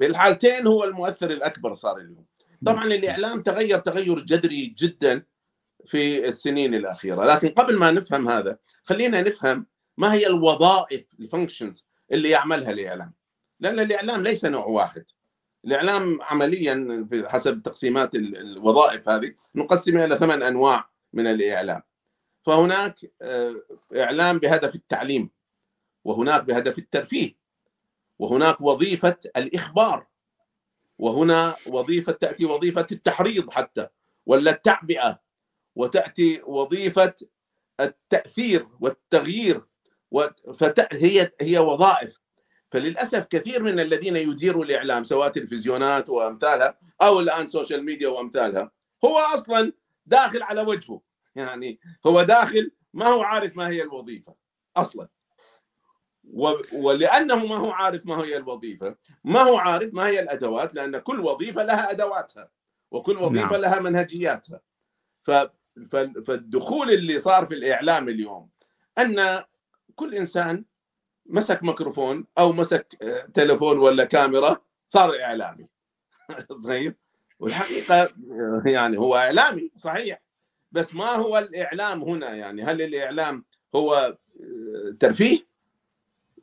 إيه، الحالتين هو المؤثر الاكبر صار اليوم نعم. طبعا الاعلام تغير تغير جذري جدا في السنين الاخيره لكن قبل ما نفهم هذا خلينا نفهم ما هي الوظائف الفانكشنز اللي يعملها الاعلام لان الاعلام ليس نوع واحد الاعلام عمليا حسب تقسيمات الوظائف هذه نقسمها الى ثمان انواع من الاعلام فهناك آه، اعلام بهدف التعليم وهناك بهدف الترفيه وهناك وظيفه الاخبار وهنا وظيفة تأتي وظيفة التحريض حتى ولا التعبئة وتأتي وظيفة التأثير والتغيير هي هي وظائف فللأسف كثير من الذين يديروا الإعلام سواء تلفزيونات وأمثالها أو الآن سوشيال ميديا وأمثالها هو أصلا داخل على وجهه يعني هو داخل ما هو عارف ما هي الوظيفة أصلاً ولانه ما هو عارف ما هي الوظيفه ما هو عارف ما هي الادوات لان كل وظيفه لها ادواتها وكل وظيفه نعم. لها منهجياتها ف... فالدخول اللي صار في الاعلام اليوم ان كل انسان مسك ميكروفون او مسك آه، تلفون ولا كاميرا صار اعلامي طيب والحقيقه آه، يعني هو اعلامي صحيح بس ما هو الاعلام هنا يعني هل الاعلام هو آه، ترفيه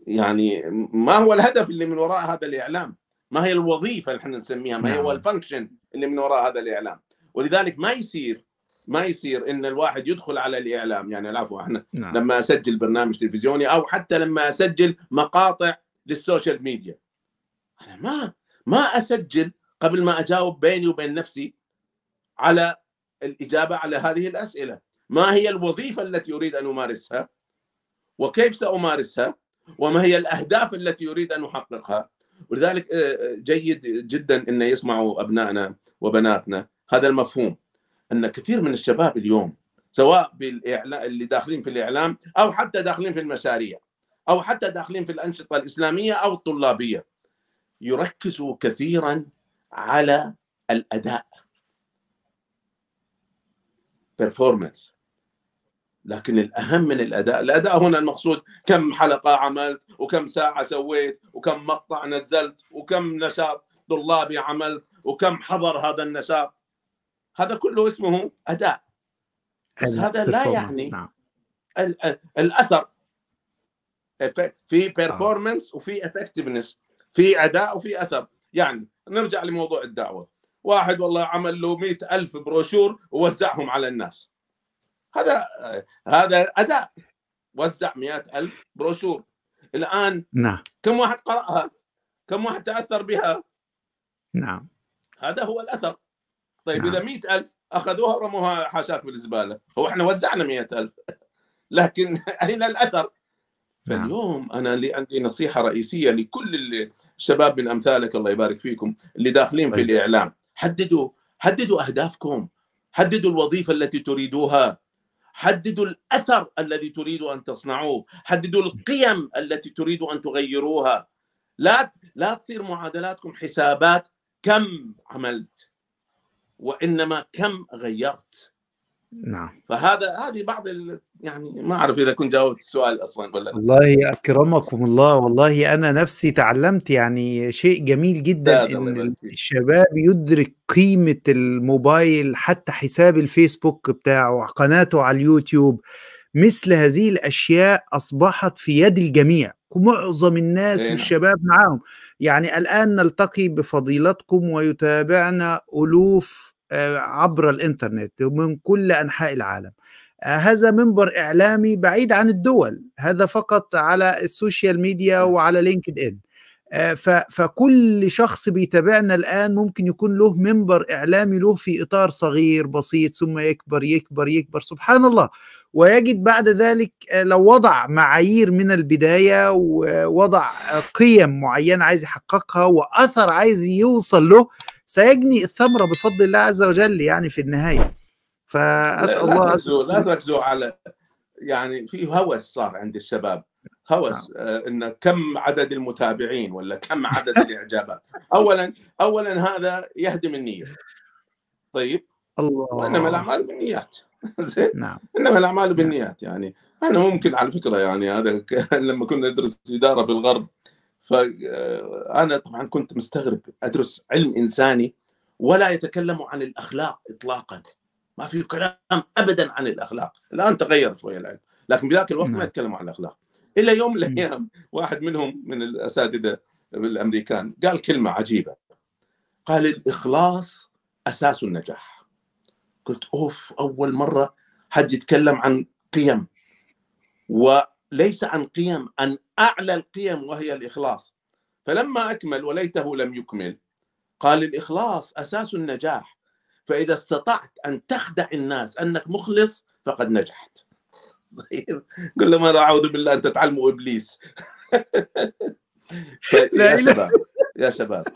يعني ما هو الهدف اللي من وراء هذا الاعلام؟ ما هي الوظيفه اللي احنا نسميها؟ ما هو نعم. الفانكشن اللي من وراء هذا الاعلام؟ ولذلك ما يصير ما يصير ان الواحد يدخل على الاعلام يعني العفو احنا نعم. لما اسجل برنامج تلفزيوني او حتى لما اسجل مقاطع للسوشيال ميديا انا ما ما اسجل قبل ما اجاوب بيني وبين نفسي على الاجابه على هذه الاسئله ما هي الوظيفه التي اريد ان امارسها وكيف سامارسها وما هي الاهداف التي يريد ان يحققها ولذلك آه، آه، جيد جدا ان يسمعوا ابنائنا وبناتنا هذا المفهوم ان كثير من الشباب اليوم سواء بالاعلام اللي داخلين في الاعلام او حتى داخلين في المشاريع او حتى داخلين في الانشطه الاسلاميه او الطلابيه يركزوا كثيرا على الاداء performance لكن الأهم من الأداء الأداء هنا المقصود كم حلقة عملت وكم ساعة سويت وكم مقطع نزلت وكم نشاط طلابي عملت وكم حضر هذا النشاط هذا كله اسمه أداء بس هذا لا يعني نعم. الأثر إيه، في بيرفورمنس آه. وفي افكتفنس في أداء وفي أثر يعني نرجع لموضوع الدعوة واحد والله عمل له مئة ألف بروشور ووزعهم على الناس هذا هذا اداء وزع مئات ألف بروشور الآن نعم كم واحد قرأها كم واحد تأثر بها نعم هذا هو الأثر طيب نعم. إذا مئة ألف أخذوها ورموها حاشاك بالزبالة هو إحنا وزعنا مئة ألف لكن أين الأثر نعم. فاليوم أنا اللي عندي نصيحة رئيسية لكل الشباب من أمثالك الله يبارك فيكم اللي داخلين في طيب. الإعلام حددوا حددوا أهدافكم حددوا الوظيفة التي تريدوها حددوا الاثر الذي تريد ان تصنعوه حددوا القيم التي تريد ان تغيروها لا لا تصير معادلاتكم حسابات كم عملت وانما كم غيرت نعم فهذا هذه بعض ال... يعني ما اعرف اذا كنت جاوبت السؤال اصلا ولا الله اكرمكم الله والله انا نفسي تعلمت يعني شيء جميل جدا ان الشباب يدرك قيمه الموبايل حتى حساب الفيسبوك بتاعه قناته على اليوتيوب مثل هذه الاشياء اصبحت في يد الجميع ومعظم الناس دينا. إيه، نعم. والشباب معاهم يعني الان نلتقي بفضيلتكم ويتابعنا الوف آه، عبر الانترنت ومن كل انحاء العالم آه، هذا منبر اعلامي بعيد عن الدول هذا فقط على السوشيال ميديا نعم. وعلى لينكد ان آه، فكل شخص بيتابعنا الان ممكن يكون له منبر اعلامي له في اطار صغير بسيط ثم يكبر يكبر يكبر سبحان الله ويجد بعد ذلك لو وضع معايير من البدايه ووضع قيم معينه عايز يحققها واثر عايز يوصل له سيجني الثمره بفضل الله عز وجل يعني في النهايه فاسال الله لا تركزوا لا تركزوا على يعني في هوس صار عند الشباب هوس نعم. آه ان كم عدد المتابعين ولا كم عدد الاعجابات اولا اولا هذا يهدم النيه طيب الله وانما الاعمال بالنيات زين نعم انما الاعمال نعم. بالنيات يعني انا ممكن على فكره يعني هذا لما كنا ندرس اداره في الغرب فانا آه، طبعا كنت مستغرب ادرس علم انساني ولا يتكلموا عن الاخلاق اطلاقا ما في كلام ابدا عن الاخلاق الان تغير شويه العلم لكن بذاك الوقت ما نعم. يتكلموا عن الاخلاق الا يوم من الايام واحد منهم من الاساتذه الامريكان قال كلمه عجيبه قال الاخلاص اساس النجاح قلت اوف اول مره حد يتكلم عن قيم ليس عن قيم عن اعلى القيم وهي الاخلاص فلما اكمل وليته لم يكمل قال الاخلاص اساس النجاح فاذا استطعت ان تخدع الناس انك مخلص فقد نجحت صحيح طيب، كل انا اعوذ بالله ان تتعلموا ابليس طيب، يا شباب يا شباب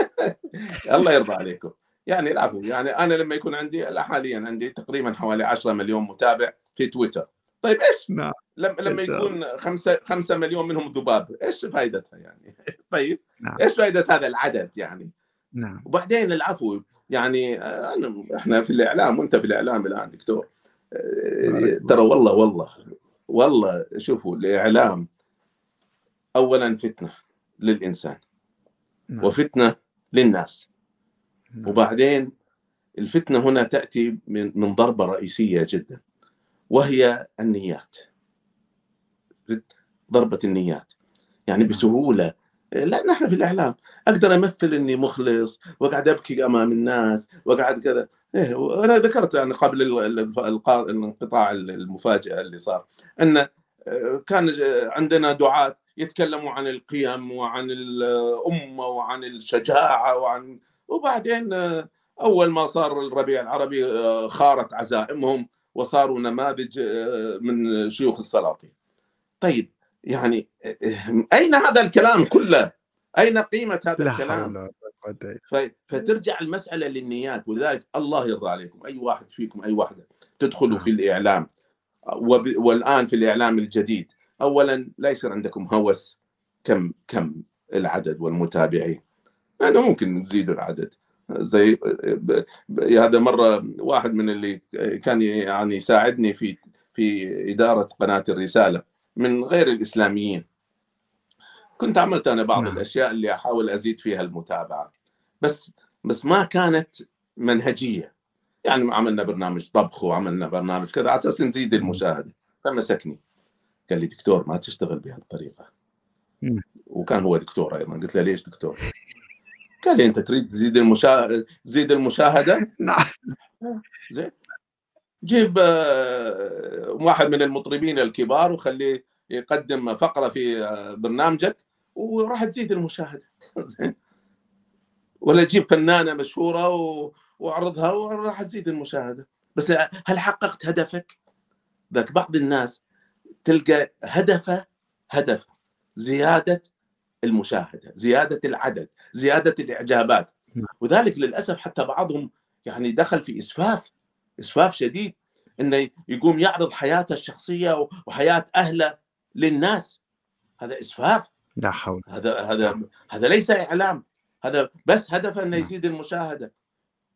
الله يرضى عليكم يعني العفو يعني انا لما يكون عندي حاليا عندي تقريبا حوالي 10 مليون متابع في تويتر طيب ايش نعم. لما لما يكون خمسة خمسة مليون منهم ذباب ايش فائدتها يعني طيب نعم. ايش فائده هذا العدد يعني نعم وبعدين العفو يعني آه، أنا احنا في الاعلام وانت في الاعلام الان دكتور آه، ترى والله والله والله شوفوا الاعلام اولا فتنه للانسان نعم. وفتنه للناس نعم. وبعدين الفتنه هنا تاتي من من ضربه رئيسيه جدا وهي النيات ضربة النيات يعني نعم. بسهولة لا نحن في الإعلام أقدر أمثل إني مخلص وقاعد أبكي أمام الناس وقاعد كذا إيه أنا ذكرت أنا قبل الانقطاع المفاجئ اللي صار أن آه، كان عندنا دعاة يتكلموا عن القيم وعن الأمة وعن الشجاعة وعن وبعدين آه، أول ما صار الربيع العربي آه، خارت عزائمهم وصاروا نماذج آه، من شيوخ السلاطين طيب يعني آه، اين هذا الكلام كله اين قيمه هذا لا الكلام لا. فترجع المساله للنيات ولذلك الله يرضى عليكم اي واحد فيكم اي واحده تدخلوا نعم. في الاعلام وب... والان في الاعلام الجديد اولا لا يصير عندكم هوس كم كم العدد والمتابعين أنا يعني ممكن تزيدوا العدد زي هذا مره واحد من اللي كان يعني يساعدني في في اداره قناه الرساله من غير الاسلاميين كنت عملت انا بعض نعم. الاشياء اللي احاول ازيد فيها المتابعه بس بس ما كانت منهجيه يعني عملنا برنامج طبخ وعملنا برنامج كذا على اساس نزيد نعم. المشاهده فمسكني قال لي دكتور ما تشتغل بهالطريقه نعم. وكان هو دكتور ايضا قلت له ليش دكتور؟ قال لي انت تريد تزيد المشاهده تزيد المشاهده نعم زين جيب آه، واحد من المطربين الكبار وخليه يقدم فقره في آه، برنامجك وراح تزيد المشاهده زين ولا جيب فنانه مشهوره و... واعرضها وراح تزيد المشاهده بس هل حققت هدفك؟ ذاك بعض الناس تلقى هدفه هدف زياده المشاهده، زياده العدد، زياده الاعجابات نعم. وذلك للاسف حتى بعضهم يعني دخل في اسفاف اسفاف شديد انه يقوم يعرض حياته الشخصيه وحياه اهله للناس هذا اسفاف لا حول هذا هذا هذا ليس اعلام هذا بس هدفه انه نعم. يزيد المشاهده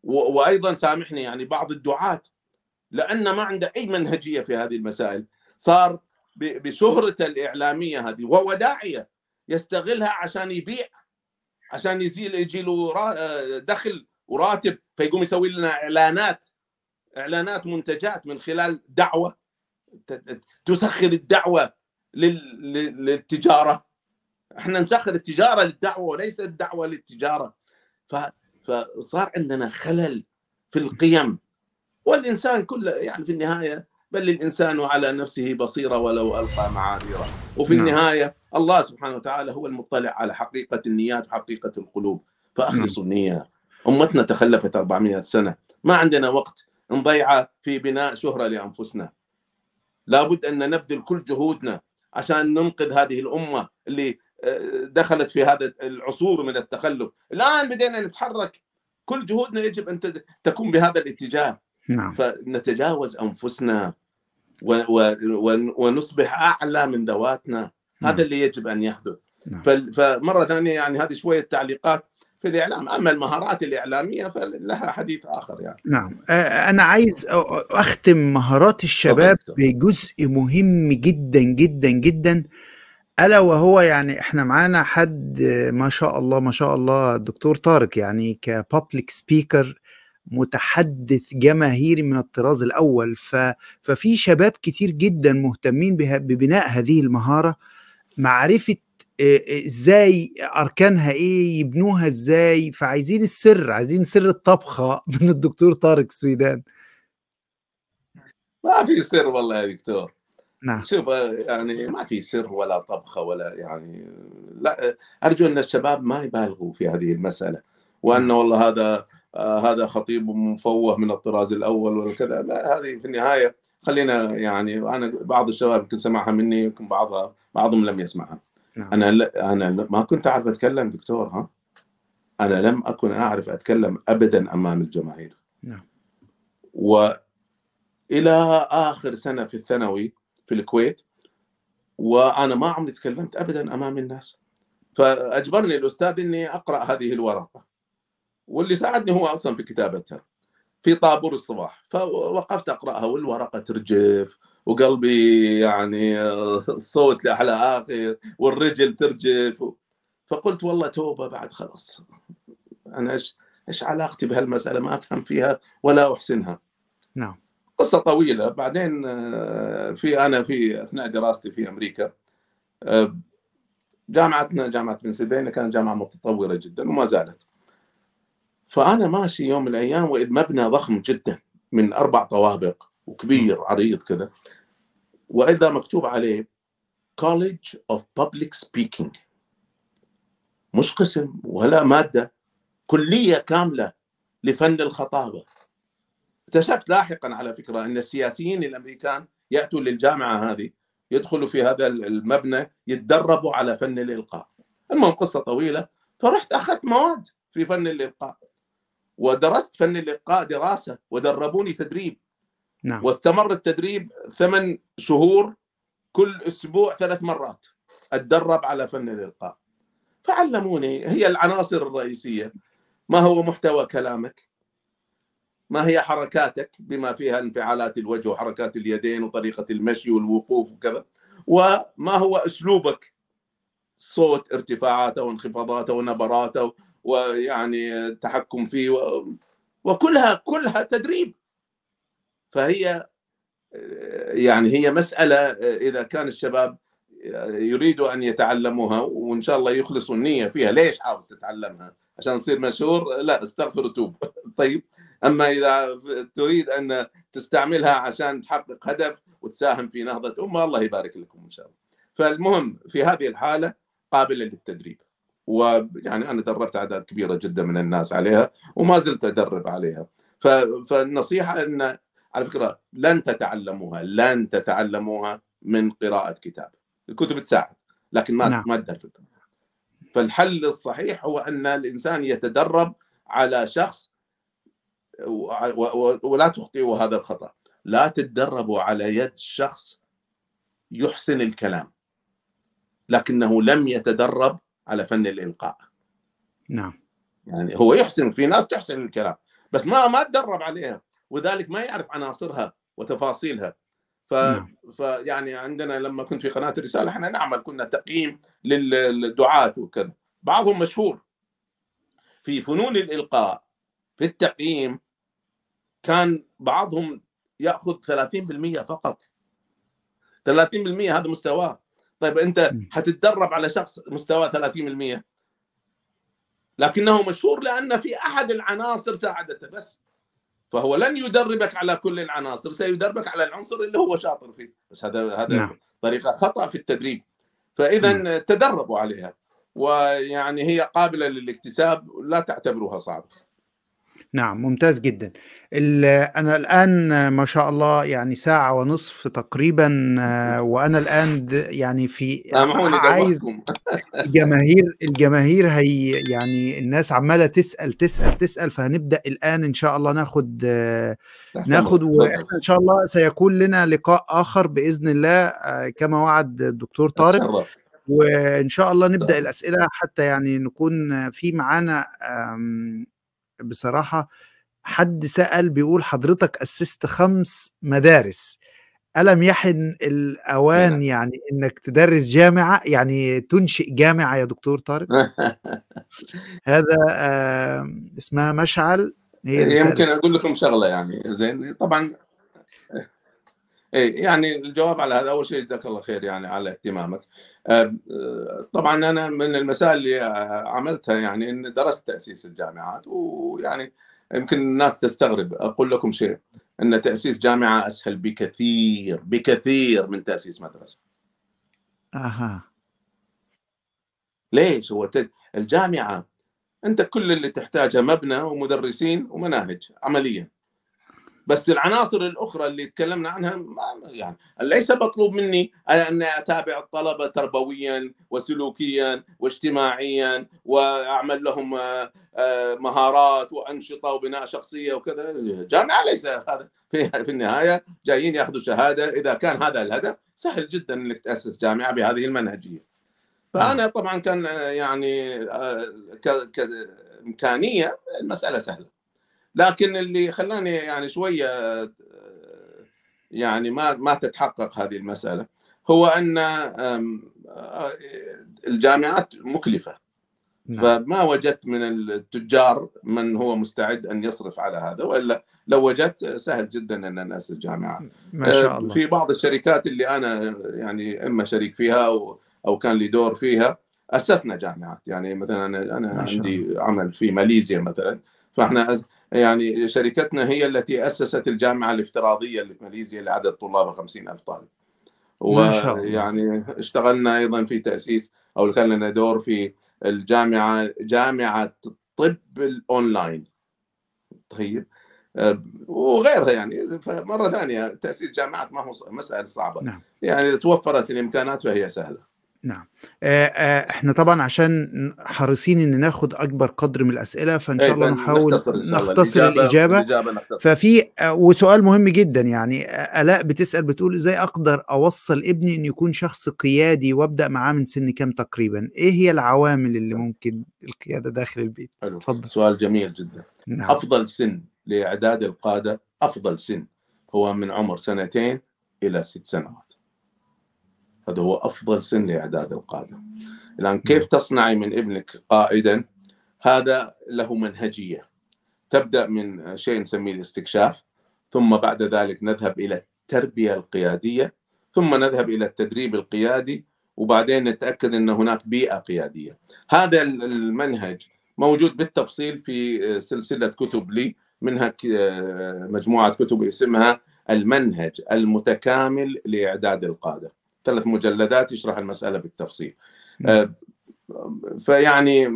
وايضا سامحني يعني بعض الدعاه لان ما عنده اي منهجيه في هذه المسائل صار بشهرته الاعلاميه هذه وهو داعيه يستغلها عشان يبيع عشان يزيل يجي له دخل وراتب فيقوم يسوي لنا اعلانات اعلانات منتجات من خلال دعوه تسخر الدعوه للتجاره احنا نسخر التجاره للدعوه وليس الدعوه للتجاره فصار عندنا خلل في القيم والانسان كله يعني في النهايه بل الانسان على نفسه بصيرة ولو ألقى معاذيره وفي نعم. النهاية الله سبحانه وتعالى هو المطلع على حقيقة النيات وحقيقة القلوب فأخلصوا نعم. النية أمتنا تخلفت 400 سنة ما عندنا وقت نضيعه في بناء شهرة لأنفسنا لابد أن نبذل كل جهودنا عشان ننقذ هذه الأمة اللي آه، دخلت في هذا العصور من التخلف الآن بدينا نتحرك كل جهودنا يجب أن تكون بهذا الاتجاه نعم. فنتجاوز أنفسنا ونصبح اعلى من ذواتنا نعم. هذا اللي يجب ان يحدث نعم. فمره ثانيه يعني هذه شويه تعليقات في الاعلام اما المهارات الاعلاميه فلها حديث اخر يعني نعم انا عايز اختم مهارات الشباب بجزء مهم جدا جدا جدا الا وهو يعني احنا معانا حد ما شاء الله ما شاء الله الدكتور طارق يعني كبابليك سبيكر متحدث جماهيري من الطراز الاول ف... ففي شباب كتير جدا مهتمين بها... ببناء هذه المهاره معرفه ازاي اركانها ايه يبنوها ازاي فعايزين السر عايزين سر الطبخه من الدكتور طارق السويدان ما في سر والله يا دكتور نعم شوف آه، يعني ما في سر ولا طبخه ولا يعني لا آه، ارجو ان الشباب ما يبالغوا في هذه المساله وان نعم. والله هذا آه، هذا خطيب مفوه من الطراز الاول ولا كذا لا هذه في النهايه خلينا يعني انا بعض الشباب يمكن سمعها مني يمكن بعضها بعضهم لم يسمعها نعم. انا ل... انا ما كنت اعرف اتكلم دكتور ها انا لم اكن اعرف اتكلم ابدا امام الجماهير نعم الى اخر سنه في الثانوي في الكويت وانا ما عمري تكلمت ابدا امام الناس فاجبرني الاستاذ اني اقرا هذه الورقه واللي ساعدني هو اصلا في كتابتها في طابور الصباح فوقفت اقراها والورقه ترجف وقلبي يعني الصوت على اخر والرجل ترجف فقلت والله توبه بعد خلاص انا ايش ايش علاقتي بهالمساله ما افهم فيها ولا احسنها نعم قصه طويله بعدين آه، في انا في اثناء دراستي في امريكا آه، جامعتنا جامعه بنسلفانيا كانت جامعه متطوره جدا وما زالت فانا ماشي يوم من الايام واذ مبنى ضخم جدا من اربع طوابق وكبير عريض كذا واذا مكتوب عليه College of Public Speaking مش قسم ولا ماده كليه كامله لفن الخطابه اكتشفت لاحقا على فكره ان السياسيين الامريكان ياتوا للجامعه هذه يدخلوا في هذا المبنى يتدربوا على فن الالقاء المهم قصه طويله فرحت اخذت مواد في فن الالقاء ودرست فن الإلقاء دراسة ودربوني تدريب نعم. واستمر التدريب ثمان شهور كل أسبوع ثلاث مرات أتدرب على فن الإلقاء فعلموني هي العناصر الرئيسية ما هو محتوى كلامك ما هي حركاتك بما فيها انفعالات الوجه وحركات اليدين وطريقة المشي والوقوف وكذا وما هو أسلوبك صوت ارتفاعاته وانخفاضاته ونبراته ويعني التحكم فيه و... وكلها كلها تدريب فهي يعني هي مسألة إذا كان الشباب يريدوا أن يتعلموها وإن شاء الله يخلصوا النية فيها ليش عاوز تتعلمها عشان تصير مشهور لا استغفر وتوب طيب أما إذا تريد أن تستعملها عشان تحقق هدف وتساهم في نهضة أمة الله يبارك لكم إن شاء الله فالمهم في هذه الحالة قابلة للتدريب ويعني انا دربت اعداد كبيره جدا من الناس عليها وما زلت ادرب عليها فالنصيحه ان على فكره لن تتعلموها لن تتعلموها من قراءه كتاب الكتب تساعد لكن ما نعم. ما تدرب فالحل الصحيح هو ان الانسان يتدرب على شخص ولا تخطئوا هذا الخطا لا تتدربوا على يد شخص يحسن الكلام لكنه لم يتدرب على فن الإلقاء نعم يعني هو يحسن في ناس تحسن الكلام بس ما ما تدرب عليها وذلك ما يعرف عناصرها وتفاصيلها ف... نعم. فيعني عندنا لما كنت في قناه الرساله احنا نعمل كنا تقييم للدعاة وكذا بعضهم مشهور في فنون الالقاء في التقييم كان بعضهم ياخذ 30% فقط 30% هذا مستواه طيب انت حتتدرب على شخص مستواه 30% لكنه مشهور لان في احد العناصر ساعدته بس فهو لن يدربك على كل العناصر سيدربك على العنصر اللي هو شاطر فيه بس هذا هذا نعم. طريقه خطا في التدريب فاذا تدربوا عليها ويعني هي قابله للاكتساب لا تعتبروها صعبه نعم ممتاز جدا انا الان ما شاء الله يعني ساعه ونصف تقريبا وانا الان يعني في عايز الجماهير الجماهير هي يعني الناس عماله تسال تسال تسال فهنبدا الان ان شاء الله ناخد ناخد واحنا ان شاء الله سيكون لنا لقاء اخر باذن الله كما وعد الدكتور طارق وان شاء الله نبدا طيب. الاسئله حتى يعني نكون في معانا بصراحه حد سال بيقول حضرتك اسست خمس مدارس الم يحن الاوان يعني انك تدرس جامعه يعني تنشئ جامعه يا دكتور طارق هذا اسمها مشعل هي يمكن اقول لكم شغله يعني زين طبعا ايه يعني الجواب على هذا اول شيء جزاك الله خير يعني على اهتمامك آه، طبعا انا من المسائل اللي آه، عملتها يعني ان درست تاسيس الجامعات ويعني يمكن الناس تستغرب اقول لكم شيء ان تاسيس جامعه اسهل بكثير بكثير من تاسيس مدرسه اها ليش هو الجامعه انت كل اللي تحتاجه مبنى ومدرسين ومناهج عمليا بس العناصر الاخرى اللي تكلمنا عنها ما يعني ليس مطلوب مني ان اتابع الطلبه تربويا وسلوكيا واجتماعيا واعمل لهم آه، آه، مهارات وانشطه وبناء شخصيه وكذا جامعه ليس هذا في النهايه جايين ياخذوا شهاده اذا كان هذا الهدف سهل جدا انك تاسس جامعه بهذه المنهجيه فانا طبعا كان آه، يعني كامكانيه المساله سهله لكن اللي خلاني يعني شويه يعني ما ما تتحقق هذه المساله هو ان الجامعات مكلفه نعم. فما وجدت من التجار من هو مستعد ان يصرف على هذا والا لو وجدت سهل جدا ان ناسس جامعات ما شاء أه، الله في بعض الشركات اللي انا يعني اما شريك فيها او او كان لي دور فيها اسسنا جامعات يعني مثلا انا عندي عمل في ماليزيا مثلا فاحنا يعني شركتنا هي التي اسست الجامعه الافتراضيه اللي في ماليزيا لعدد طلابها 50000 طالب ويعني اشتغلنا ايضا في تاسيس او كان لنا دور في الجامعه جامعه الطب الاونلاين طيب وغيرها يعني فمره ثانيه تاسيس جامعات ما هو مساله صعبه نعم. يعني توفرت الامكانات فهي سهله نعم آه، آه، احنا طبعا عشان حريصين ان ناخد اكبر قدر من الاسئله فان شاء الله إيه، نحاول نختصر, نختصر الاجابه, الإجابة نختصر. ففي آه، وسؤال مهم جدا يعني الاء بتسال بتقول ازاي اقدر اوصل ابني انه يكون شخص قيادي وابدا معاه من سن كام تقريبا ايه هي العوامل اللي ممكن القياده داخل البيت حلو اتفضل سؤال جميل جدا نعم. افضل سن لاعداد القاده افضل سن هو من عمر سنتين الى ست سنوات هذا هو أفضل سن لإعداد القادة الآن نعم. كيف تصنعي من ابنك قائدا هذا له منهجية تبدأ من شيء نسميه الاستكشاف ثم بعد ذلك نذهب إلى التربية القيادية ثم نذهب إلى التدريب القيادي وبعدين نتأكد أن هناك بيئة قيادية هذا المنهج موجود بالتفصيل في سلسلة كتب لي منها مجموعة كتب اسمها المنهج المتكامل لإعداد القادة ثلاث مجلدات يشرح المساله بالتفصيل نعم. آه، فيعني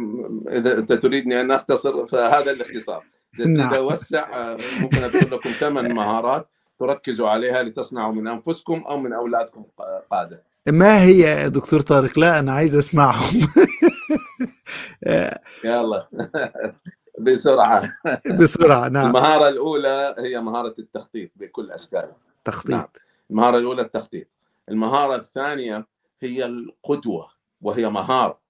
اذا انت تريدني ان اختصر فهذا الاختصار اذا نعم. وسع آه، ممكن اقول لكم ثمان مهارات تركزوا عليها لتصنعوا من انفسكم او من اولادكم قاده ما هي دكتور طارق لا انا عايز اسمعهم يلا بسرعه بسرعه نعم المهاره الاولى هي مهاره التخطيط بكل اشكالها تخطيط نعم. المهاره الاولى التخطيط المهارة الثانية هي القدوة وهي مهارة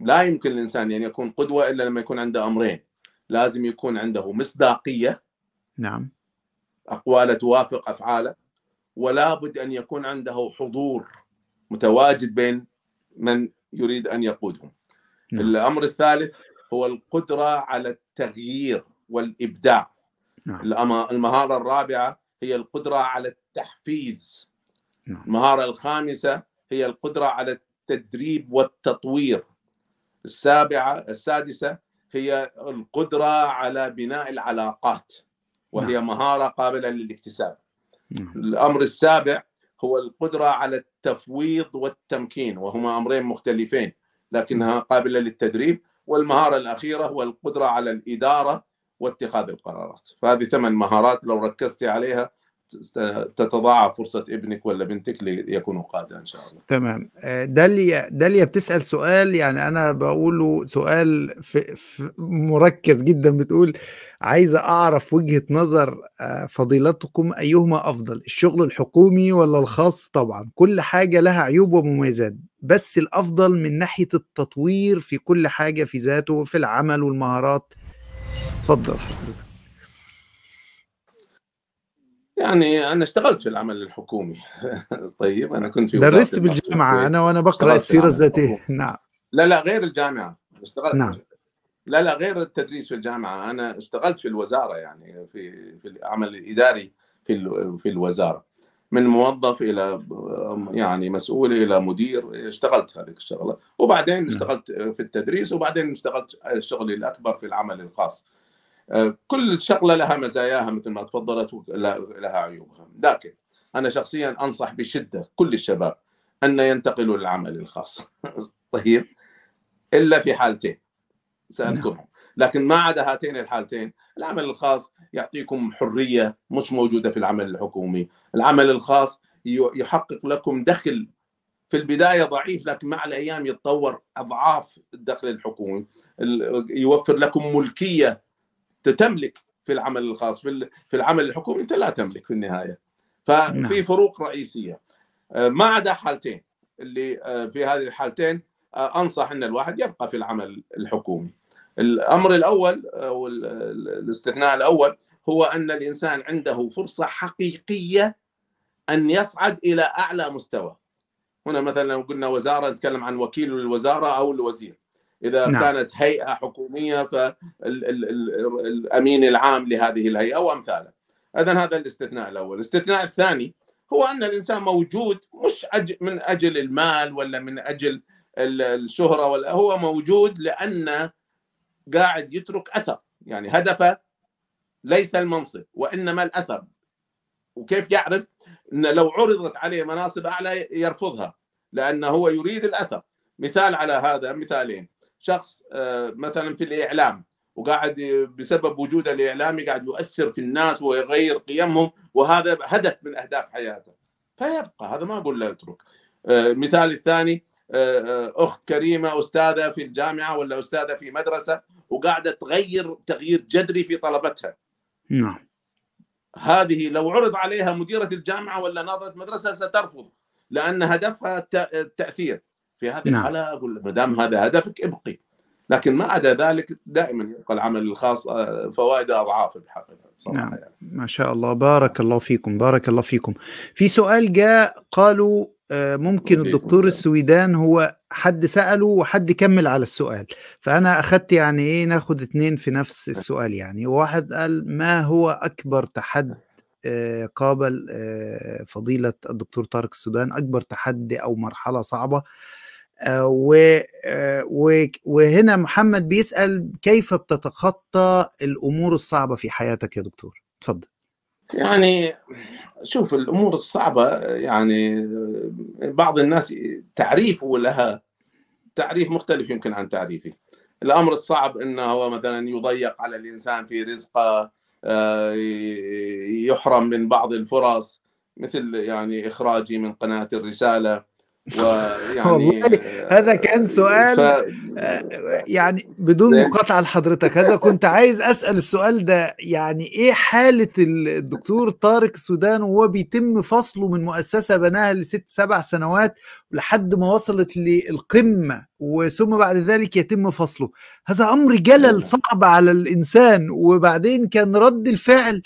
لا يمكن الإنسان أن يكون قدوة إلا لما يكون عنده أمرين لازم يكون عنده مصداقية نعم أقواله توافق أفعاله ولا بد أن يكون عنده حضور متواجد بين من يريد أن يقودهم نعم. الأمر الثالث هو القدرة على التغيير والإبداع نعم. المهارة الرابعة هي القدرة على التحفيز نعم. المهارة الخامسة هي القدرة على التدريب والتطوير السابعة السادسة هي القدرة على بناء العلاقات وهي نعم. مهارة قابلة للاكتساب نعم. الأمر السابع هو القدرة على التفويض والتمكين وهما أمرين مختلفين لكنها قابلة للتدريب والمهارة الأخيرة هو القدرة على الإدارة واتخاذ القرارات فهذه ثمان مهارات لو ركزت عليها تتضاعف فرصه ابنك ولا بنتك ليكونوا قاده ان شاء الله تمام آه، داليا داليا بتسال سؤال يعني انا بقوله سؤال في في مركز جدا بتقول عايزه اعرف وجهه نظر آه، فضيلتكم ايهما افضل الشغل الحكومي ولا الخاص طبعا كل حاجه لها عيوب ومميزات بس الافضل من ناحيه التطوير في كل حاجه في ذاته في العمل والمهارات اتفضل حضرتك يعني انا اشتغلت في العمل الحكومي طيب انا كنت في درست بالجامعه انا وانا بقرا السيره الذاتيه نعم لا لا غير الجامعه اشتغلت نعم لا لا غير التدريس في الجامعه انا اشتغلت في الوزاره يعني في في العمل الاداري في في الوزاره من موظف الى يعني مسؤول الى مدير اشتغلت هذه الشغله وبعدين نعم. اشتغلت في التدريس وبعدين اشتغلت شغلي الاكبر في العمل الخاص آه، كل شغله لها مزاياها مثل ما تفضلت لها عيوبها لكن انا شخصيا انصح بشده كل الشباب ان ينتقلوا للعمل الخاص طيب الا في حالتين ساذكرهم نعم. لكن ما عدا هاتين الحالتين العمل الخاص يعطيكم حريه مش موجوده في العمل الحكومي العمل الخاص يحقق لكم دخل في البدايه ضعيف لكن مع الايام يتطور اضعاف الدخل الحكومي يوفر لكم ملكيه تملك في العمل الخاص في العمل الحكومي انت لا تملك في النهايه ففي نعم. فروق رئيسيه آه، ما عدا حالتين اللي آه، في هذه الحالتين آه، انصح ان الواحد يبقى في العمل الحكومي الامر الاول او الاستثناء الاول هو ان الانسان عنده فرصه حقيقيه ان يصعد الى اعلى مستوى هنا مثلا لو قلنا وزاره نتكلم عن وكيل الوزاره او الوزير اذا نعم. كانت هيئه حكوميه فالامين العام لهذه الهيئه وامثاله اذا هذا الاستثناء الاول الاستثناء الثاني هو ان الانسان موجود مش من اجل المال ولا من اجل الشهره ولا هو موجود لانه قاعد يترك اثر يعني هدفه ليس المنصب وانما الاثر وكيف يعرف ان لو عرضت عليه مناصب اعلى يرفضها لانه هو يريد الاثر مثال على هذا مثالين شخص آه، مثلا في الاعلام وقاعد بسبب وجوده الاعلامي قاعد يؤثر في الناس ويغير قيمهم وهذا هدف من اهداف حياته فيبقى هذا ما اقول لا يترك المثال آه، الثاني آه، اخت كريمه استاذه في الجامعه ولا استاذه في مدرسه وقاعده تغير تغيير جذري في طلبتها نعم هذه لو عرض عليها مديره الجامعه ولا ناظره مدرسه سترفض لان هدفها التاثير في هذه نعم. الحاله اقول ما دام هذا هدفك ابقي لكن ما عدا ذلك دائما يبقى العمل الخاص آه، فوائده اضعاف الحقيقه نعم. يعني. ما شاء الله بارك الله فيكم بارك الله فيكم في سؤال جاء قالوا آه، ممكن الدكتور السويدان هو حد سأله وحد كمل على السؤال فأنا أخذت يعني إيه ناخد اتنين في نفس السؤال يعني واحد قال ما هو أكبر تحدي آه، قابل فضيلة الدكتور طارق السودان أكبر تحدي أو مرحلة صعبة آه، آه، وهنا محمد بيسأل كيف بتتخطى الأمور الصعبة في حياتك يا دكتور تفضل يعني شوف الأمور الصعبة يعني بعض الناس تعريفه لها تعريف مختلف يمكن عن تعريفي الأمر الصعب أنه هو مثلا يضيق على الإنسان في رزقه آه، يحرم من بعض الفرص مثل يعني إخراجي من قناة الرسالة ويعني هذا كان سؤال آه، يعني بدون مقاطعه لحضرتك هذا كنت عايز اسال السؤال ده يعني ايه حاله الدكتور طارق سودان وهو بيتم فصله من مؤسسه بناها لست سبع سنوات لحد ما وصلت للقمه وثم بعد ذلك يتم فصله هذا امر جلل نعم. صعب على الانسان وبعدين كان رد الفعل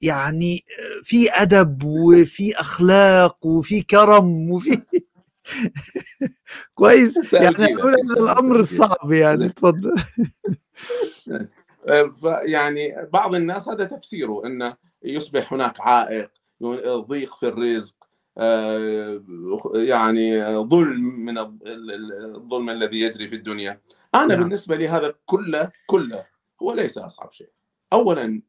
يعني آه، في ادب وفي اخلاق وفي كرم وفي كويس يعني اقول الامر صعب يعني تفضل آه، يعني بعض الناس هذا تفسيره انه يصبح هناك عائق ضيق في الرزق آه، يعني ظلم من الظلم الذي يجري في الدنيا انا نعم. بالنسبه لي هذا كله كله هو ليس اصعب شيء اولا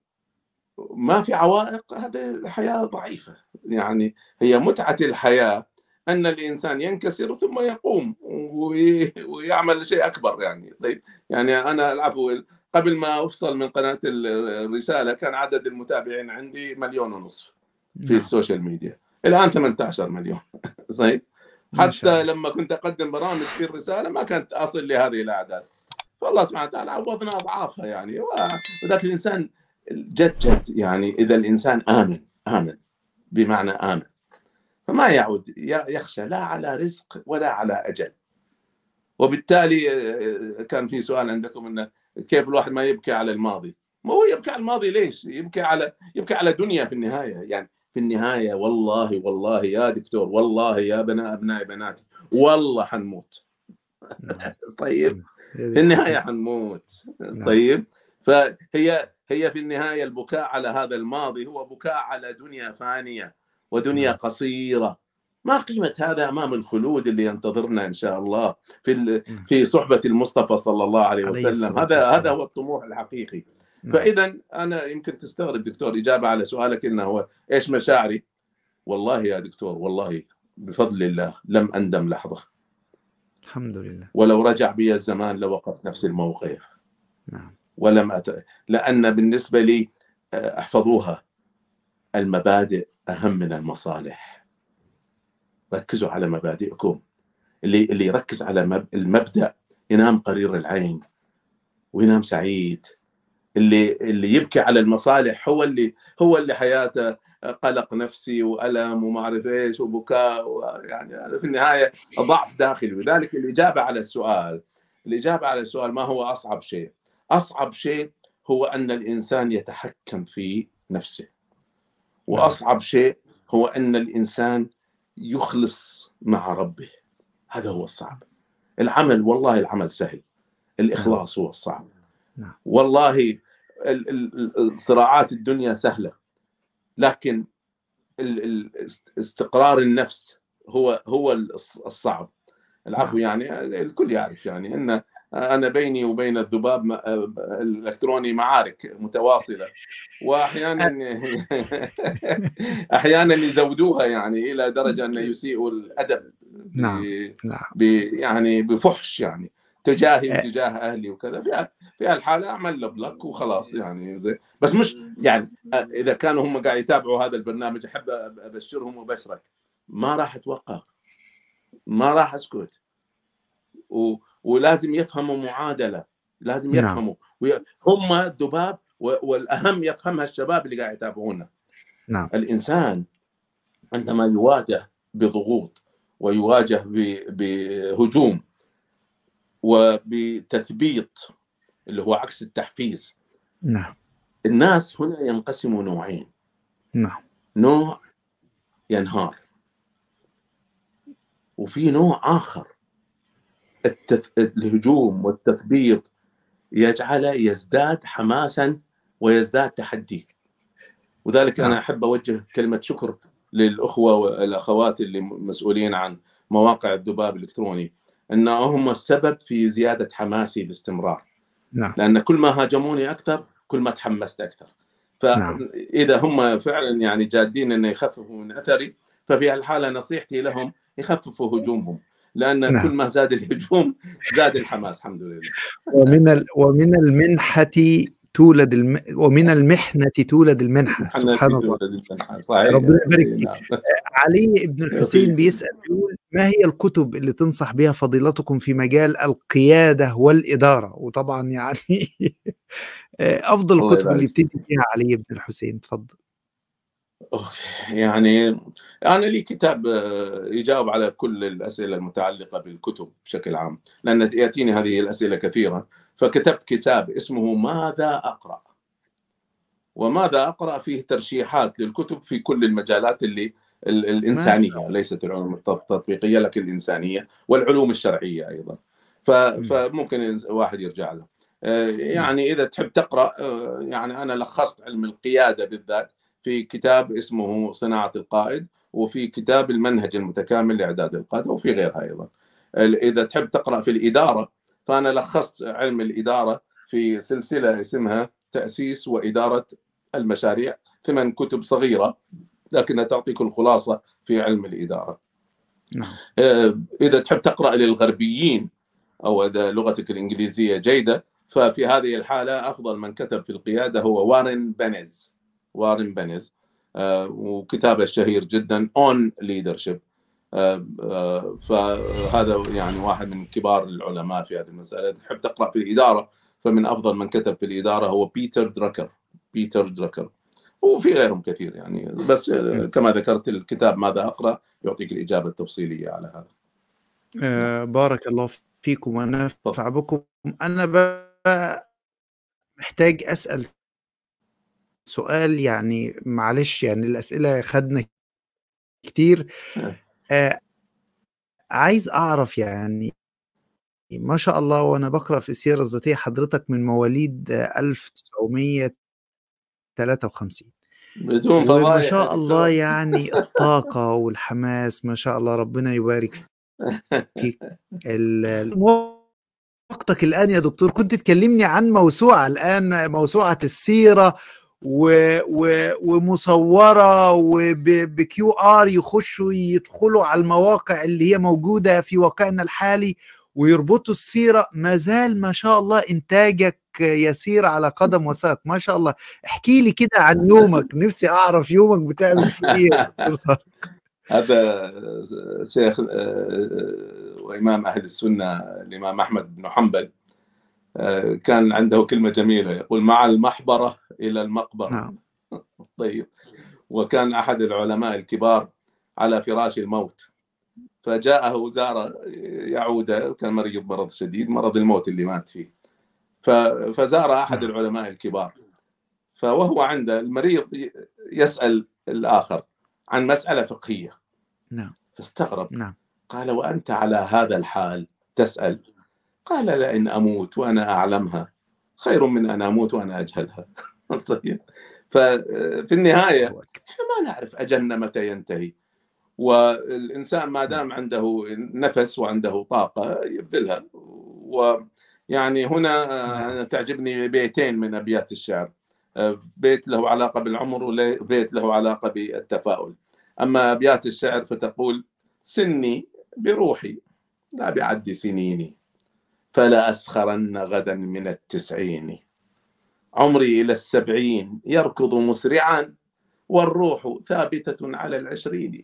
ما في عوائق هذه الحياه ضعيفه يعني هي متعه الحياه ان الانسان ينكسر ثم يقوم ويعمل شيء اكبر يعني طيب يعني انا العفو قبل ما افصل من قناه الرساله كان عدد المتابعين عندي مليون ونصف في نعم. السوشيال ميديا الان 18 مليون صحيح حتى لما كنت اقدم برامج في الرساله ما كانت اصل لهذه الاعداد فالله سبحانه وتعالى عوضنا اضعافها يعني وذاك الانسان جد جد يعني اذا الانسان امن امن بمعنى امن فما يعود يخشى لا على رزق ولا على أجل وبالتالي آه، آه، آه، كان في سؤال عندكم انه كيف الواحد ما يبكي على الماضي؟ ما هو يبكي على الماضي ليش؟ يبكي على يبكي على دنيا في النهايه يعني في النهايه والله والله يا دكتور والله يا بناء ابنائي بناتي والله حنموت نعم. طيب نعم. في النهايه حنموت نعم. طيب فهي هي في النهايه البكاء على هذا الماضي هو بكاء على دنيا فانيه ودنيا نعم. قصيره ما قيمه هذا امام الخلود اللي ينتظرنا ان شاء الله في نعم. في صحبه المصطفى صلى الله عليه وسلم هذا هذا هو الطموح الحقيقي نعم. فاذا انا يمكن تستغرب دكتور اجابه على سؤالك انه هو ايش مشاعري والله يا دكتور والله بفضل الله لم اندم لحظه الحمد لله ولو رجع بي الزمان لوقفت نفس الموقف نعم ولم أت... لان بالنسبه لي آه، احفظوها المبادئ اهم من المصالح ركزوا على مبادئكم اللي اللي يركز على المبدا ينام قرير العين وينام سعيد اللي اللي يبكي على المصالح هو اللي هو اللي حياته قلق نفسي والم وما اعرف ايش وبكاء يعني هذا في النهايه ضعف داخلي وذلك الاجابه على السؤال الاجابه على السؤال ما هو اصعب شيء؟ اصعب شيء هو ان الانسان يتحكم في نفسه نعم. واصعب شيء هو ان الانسان يخلص مع ربه هذا هو الصعب العمل والله العمل سهل الاخلاص نعم. هو الصعب نعم. والله صراعات الدنيا سهله لكن استقرار النفس هو هو الصعب العفو يعني الكل يعرف يعني ان انا بيني وبين الذباب الالكتروني معارك متواصله واحيانا احيانا يزودوها يعني الى درجه انه يسيئوا الادب نعم نعم يعني بفحش يعني تجاهي وتجاه اهلي وكذا في في الحاله اعمل له وخلاص يعني زي بس مش يعني اذا كانوا هم قاعد يتابعوا هذا البرنامج احب ابشرهم وبشرك ما راح اتوقف ما راح اسكت و ولازم يفهموا معادله لازم نعم. يفهموا نعم. هم الذباب والاهم يفهمها الشباب اللي قاعد يتابعونا نعم الانسان عندما يواجه بضغوط ويواجه بهجوم وبتثبيط اللي هو عكس التحفيز نعم الناس هنا ينقسموا نوعين نعم نوع ينهار وفي نوع اخر التث... الهجوم والتثبيط يجعله يزداد حماسا ويزداد تحدي وذلك انا نعم. احب اوجه كلمه شكر للاخوه والاخوات اللي مسؤولين عن مواقع الذباب الالكتروني انهم السبب في زياده حماسي باستمرار نعم. لان كل ما هاجموني اكثر كل ما تحمست اكثر فاذا نعم. هم فعلا يعني جادين انه يخففوا من اثري ففي الحاله نصيحتي لهم يخففوا هجومهم لان نعم. كل ما زاد الهجوم زاد الحماس الحمد لله ومن ومن المنحه تولد الم... ومن المحنة تولد المنحة سبحان الله طيب. ربنا يبارك فيك نعم. علي بن الحسين بيسأل يقول ما هي الكتب اللي تنصح بها فضيلتكم في مجال القيادة والإدارة وطبعا يعني آه، أفضل الكتب اللي بتدي فيها علي بن الحسين تفضل يعني أنا لي كتاب آه، يجاوب على كل الأسئلة المتعلقة بالكتب بشكل عام لأن يأتيني هذه الأسئلة كثيرة فكتبت كتاب اسمه ماذا أقرأ وماذا أقرأ فيه ترشيحات للكتب في كل المجالات اللي الإنسانية ليست العلوم التطبيقية لكن الإنسانية والعلوم الشرعية أيضا فممكن واحد يرجع له آه، يعني إذا تحب تقرأ آه، يعني أنا لخصت علم القيادة بالذات في كتاب اسمه صناعه القائد وفي كتاب المنهج المتكامل لاعداد القاده وفي غيرها ايضا. اذا تحب تقرا في الاداره فانا لخصت علم الاداره في سلسله اسمها تاسيس واداره المشاريع ثمان كتب صغيره لكنها تعطيك الخلاصه في علم الاداره. نعم. آه، اذا تحب تقرا للغربيين او اذا لغتك الانجليزيه جيده ففي هذه الحاله افضل من كتب في القياده هو وارن بنز وارن بينيز آه، وكتابه الشهير جدا اون آه، ليدرشيب آه، فهذا يعني واحد من كبار العلماء في هذه المساله تحب تقرا في الاداره فمن افضل من كتب في الاداره هو بيتر دراكر بيتر دراكر وفي غيرهم كثير يعني بس كما ذكرت الكتاب ماذا اقرا يعطيك الاجابه التفصيليه على هذا بارك الله فيكم ونفع بكم انا بقى محتاج اسال سؤال يعني معلش يعني الأسئلة خدنا كتير آه. آه عايز أعرف يعني ما شاء الله وأنا بقرأ في السيرة الذاتية حضرتك من مواليد 1953 بدون فضايح ما شاء يعني، الله يعني الطاقة والحماس ما شاء الله ربنا يبارك فيك وقتك الآن يا دكتور كنت تكلمني عن موسوعة الآن موسوعة السيرة و و ومصوره وبكيو ار يخشوا يدخلوا على المواقع اللي هي موجوده في واقعنا الحالي ويربطوا السيره ما زال ما شاء الله انتاجك يسير على قدم وساق ما شاء الله احكي لي كده عن يومك نفسي اعرف يومك بتعمل فيه ايه هذا شيخ آه، آه، وامام اهل السنه الامام احمد بن حنبل آه، كان عنده كلمة جميلة يقول مع المحبرة إلى المقبرة نعم. طيب وكان أحد العلماء الكبار على فراش الموت فجاءه زار يعود كان مريض مرض شديد مرض الموت اللي مات فيه فزار أحد نعم. العلماء الكبار فوهو عند المريض يسأل الآخر عن مسألة فقهية نعم فاستغرب نعم قال وأنت على هذا الحال تسأل قال لئن أموت وأنا أعلمها خير من أن أموت وأنا أجهلها طيب ففي النهاية احنا ما نعرف أجلنا متى ينتهي والإنسان ما دام عنده نفس وعنده طاقة يبذلها ويعني هنا نعم. أنا تعجبني بيتين من أبيات الشعر بيت له علاقة بالعمر وبيت له علاقة بالتفاؤل أما أبيات الشعر فتقول سني بروحي لا بعد سنيني فلا أسخرن غدا من التسعين عمري إلى السبعين يركض مسرعا والروح ثابتة على العشرين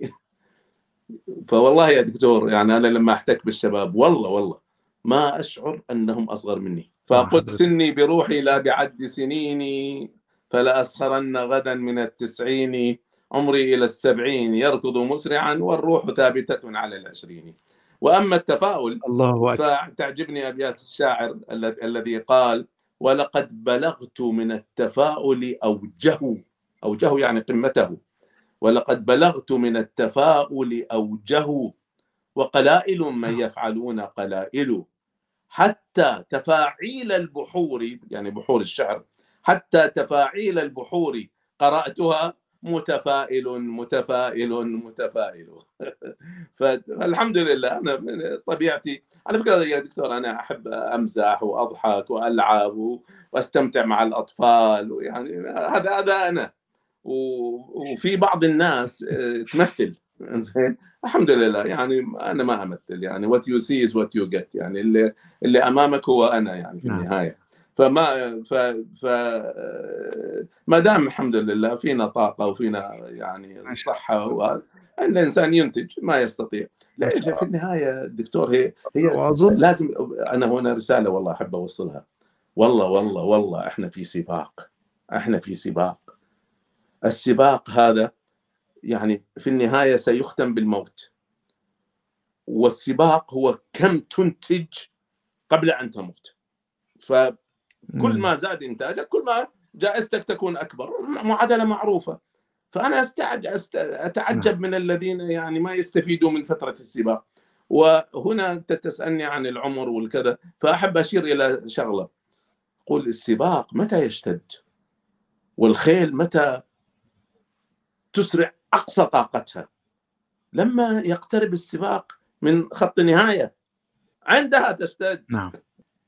فوالله يا دكتور يعني أنا لما أحتك بالشباب والله والله ما أشعر أنهم أصغر مني فقد سني بروحي لا بعد سنيني فلا أسخرن غدا من التسعين عمري إلى السبعين يركض مسرعا والروح ثابتة على العشرين واما التفاؤل الله اكبر فتعجبني ابيات الشاعر الذي قال ولقد بلغت من التفاؤل اوجه اوجه يعني قمته ولقد بلغت من التفاؤل اوجه وقلائل من نعم. يفعلون قلائل حتى تفاعيل البحور يعني بحور الشعر حتى تفاعيل البحور قراتها متفائل متفائل متفائل فالحمد لله انا من طبيعتي على فكره يا دكتور انا احب امزح واضحك والعب واستمتع مع الاطفال يعني هذا هذا انا وفي بعض الناس آه، تمثل زين الحمد لله يعني انا ما امثل يعني وات يو سي از وات يو جيت يعني اللي اللي امامك هو انا يعني في نعم. النهايه فما ف ف ما دام الحمد لله فينا طاقه وفينا يعني صحه وهذا الانسان ينتج ما يستطيع لا في النهايه دكتور هي هي لازم انا هنا رساله والله احب اوصلها والله والله والله احنا في سباق احنا في سباق السباق هذا يعني في النهايه سيختم بالموت والسباق هو كم تنتج قبل ان تموت ف كل ما زاد انتاجك كل ما جائزتك تكون اكبر معادله معروفه فانا استعج... اتعجب نعم. من الذين يعني ما يستفيدوا من فتره السباق وهنا انت تسالني عن العمر والكذا فاحب اشير الى شغله قل السباق متى يشتد والخيل متى تسرع اقصى طاقتها لما يقترب السباق من خط نهايه عندها تشتد نعم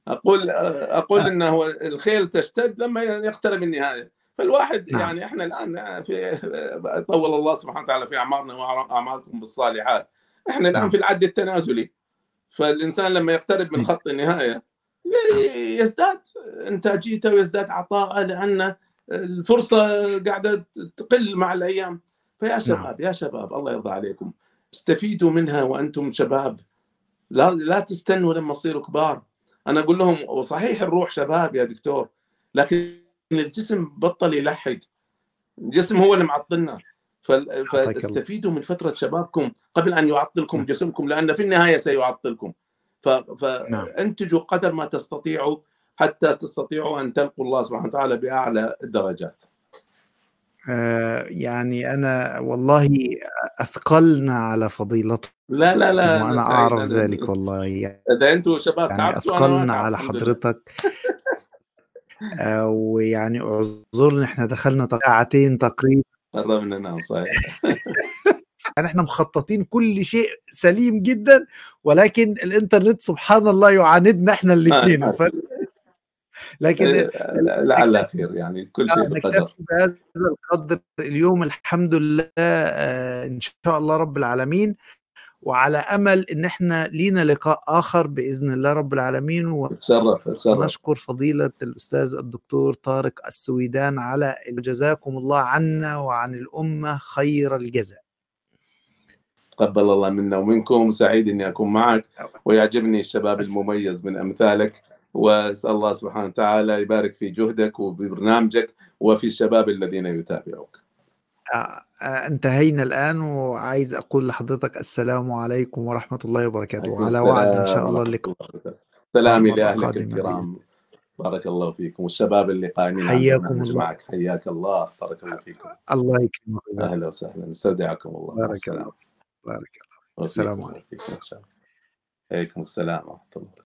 اقول اقول آه. انه الخيل تشتد لما يقترب النهايه فالواحد نعم. يعني احنا الان في طول الله سبحانه وتعالى في اعمارنا واعماركم بالصالحات احنا الان نعم. في العد التنازلي فالانسان لما يقترب من إيه. خط النهايه نعم. يزداد انتاجيته ويزداد عطاءه لان الفرصه قاعده تقل مع الايام فيا نعم. شباب نعم. يا شباب الله يرضى عليكم استفيدوا منها وانتم شباب لا لا تستنوا لما تصيروا كبار انا اقول لهم صحيح الروح شباب يا دكتور لكن الجسم بطل يلحق الجسم هو اللي معطلنا فاستفيدوا من فتره شبابكم قبل ان يعطلكم نعم. جسمكم لان في النهايه سيعطلكم فانتجوا نعم. قدر ما تستطيعوا حتى تستطيعوا ان تلقوا الله سبحانه وتعالى باعلى الدرجات آه، يعني انا والله اثقلنا على فضيلته لا لا لا يعني انا اعرف ذلك والله ده انتوا شباب يعني اثقلنا على حضرتك آه، ويعني اعذرني احنا دخلنا ساعتين تقريبا قربنا نعم صحيح يعني احنا مخططين كل شيء سليم جدا ولكن الانترنت سبحان الله يعاندنا احنا الاثنين لكن آه، لعل خير يعني كل شيء آه، بقدر بهذا القدر اليوم الحمد لله آه، ان شاء الله رب العالمين وعلى امل ان احنا لينا لقاء اخر باذن الله رب العالمين اتشرف اتشرف ونشكر فضيله الاستاذ الدكتور طارق السويدان على جزاكم الله عنا وعن الامه خير الجزاء تقبل الله منا ومنكم سعيد اني اكون معك ويعجبني الشباب المميز من امثالك واسال الله سبحانه وتعالى يبارك في جهدك وبرنامجك وفي الشباب الذين يتابعوك. آه، آه، انتهينا الان وعايز اقول لحضرتك السلام عليكم ورحمه الله وبركاته على وعد ان شاء الله لكم. سلامي لاهلك الكرام. بارك الله فيكم والشباب اللي قائمين حياكم الله معك حياك الله بارك الله فيكم الله يكرمك اهلا وسهلا استودعكم الله بارك الله بارك الله السلام عليكم عليكم السلام ورحمه الله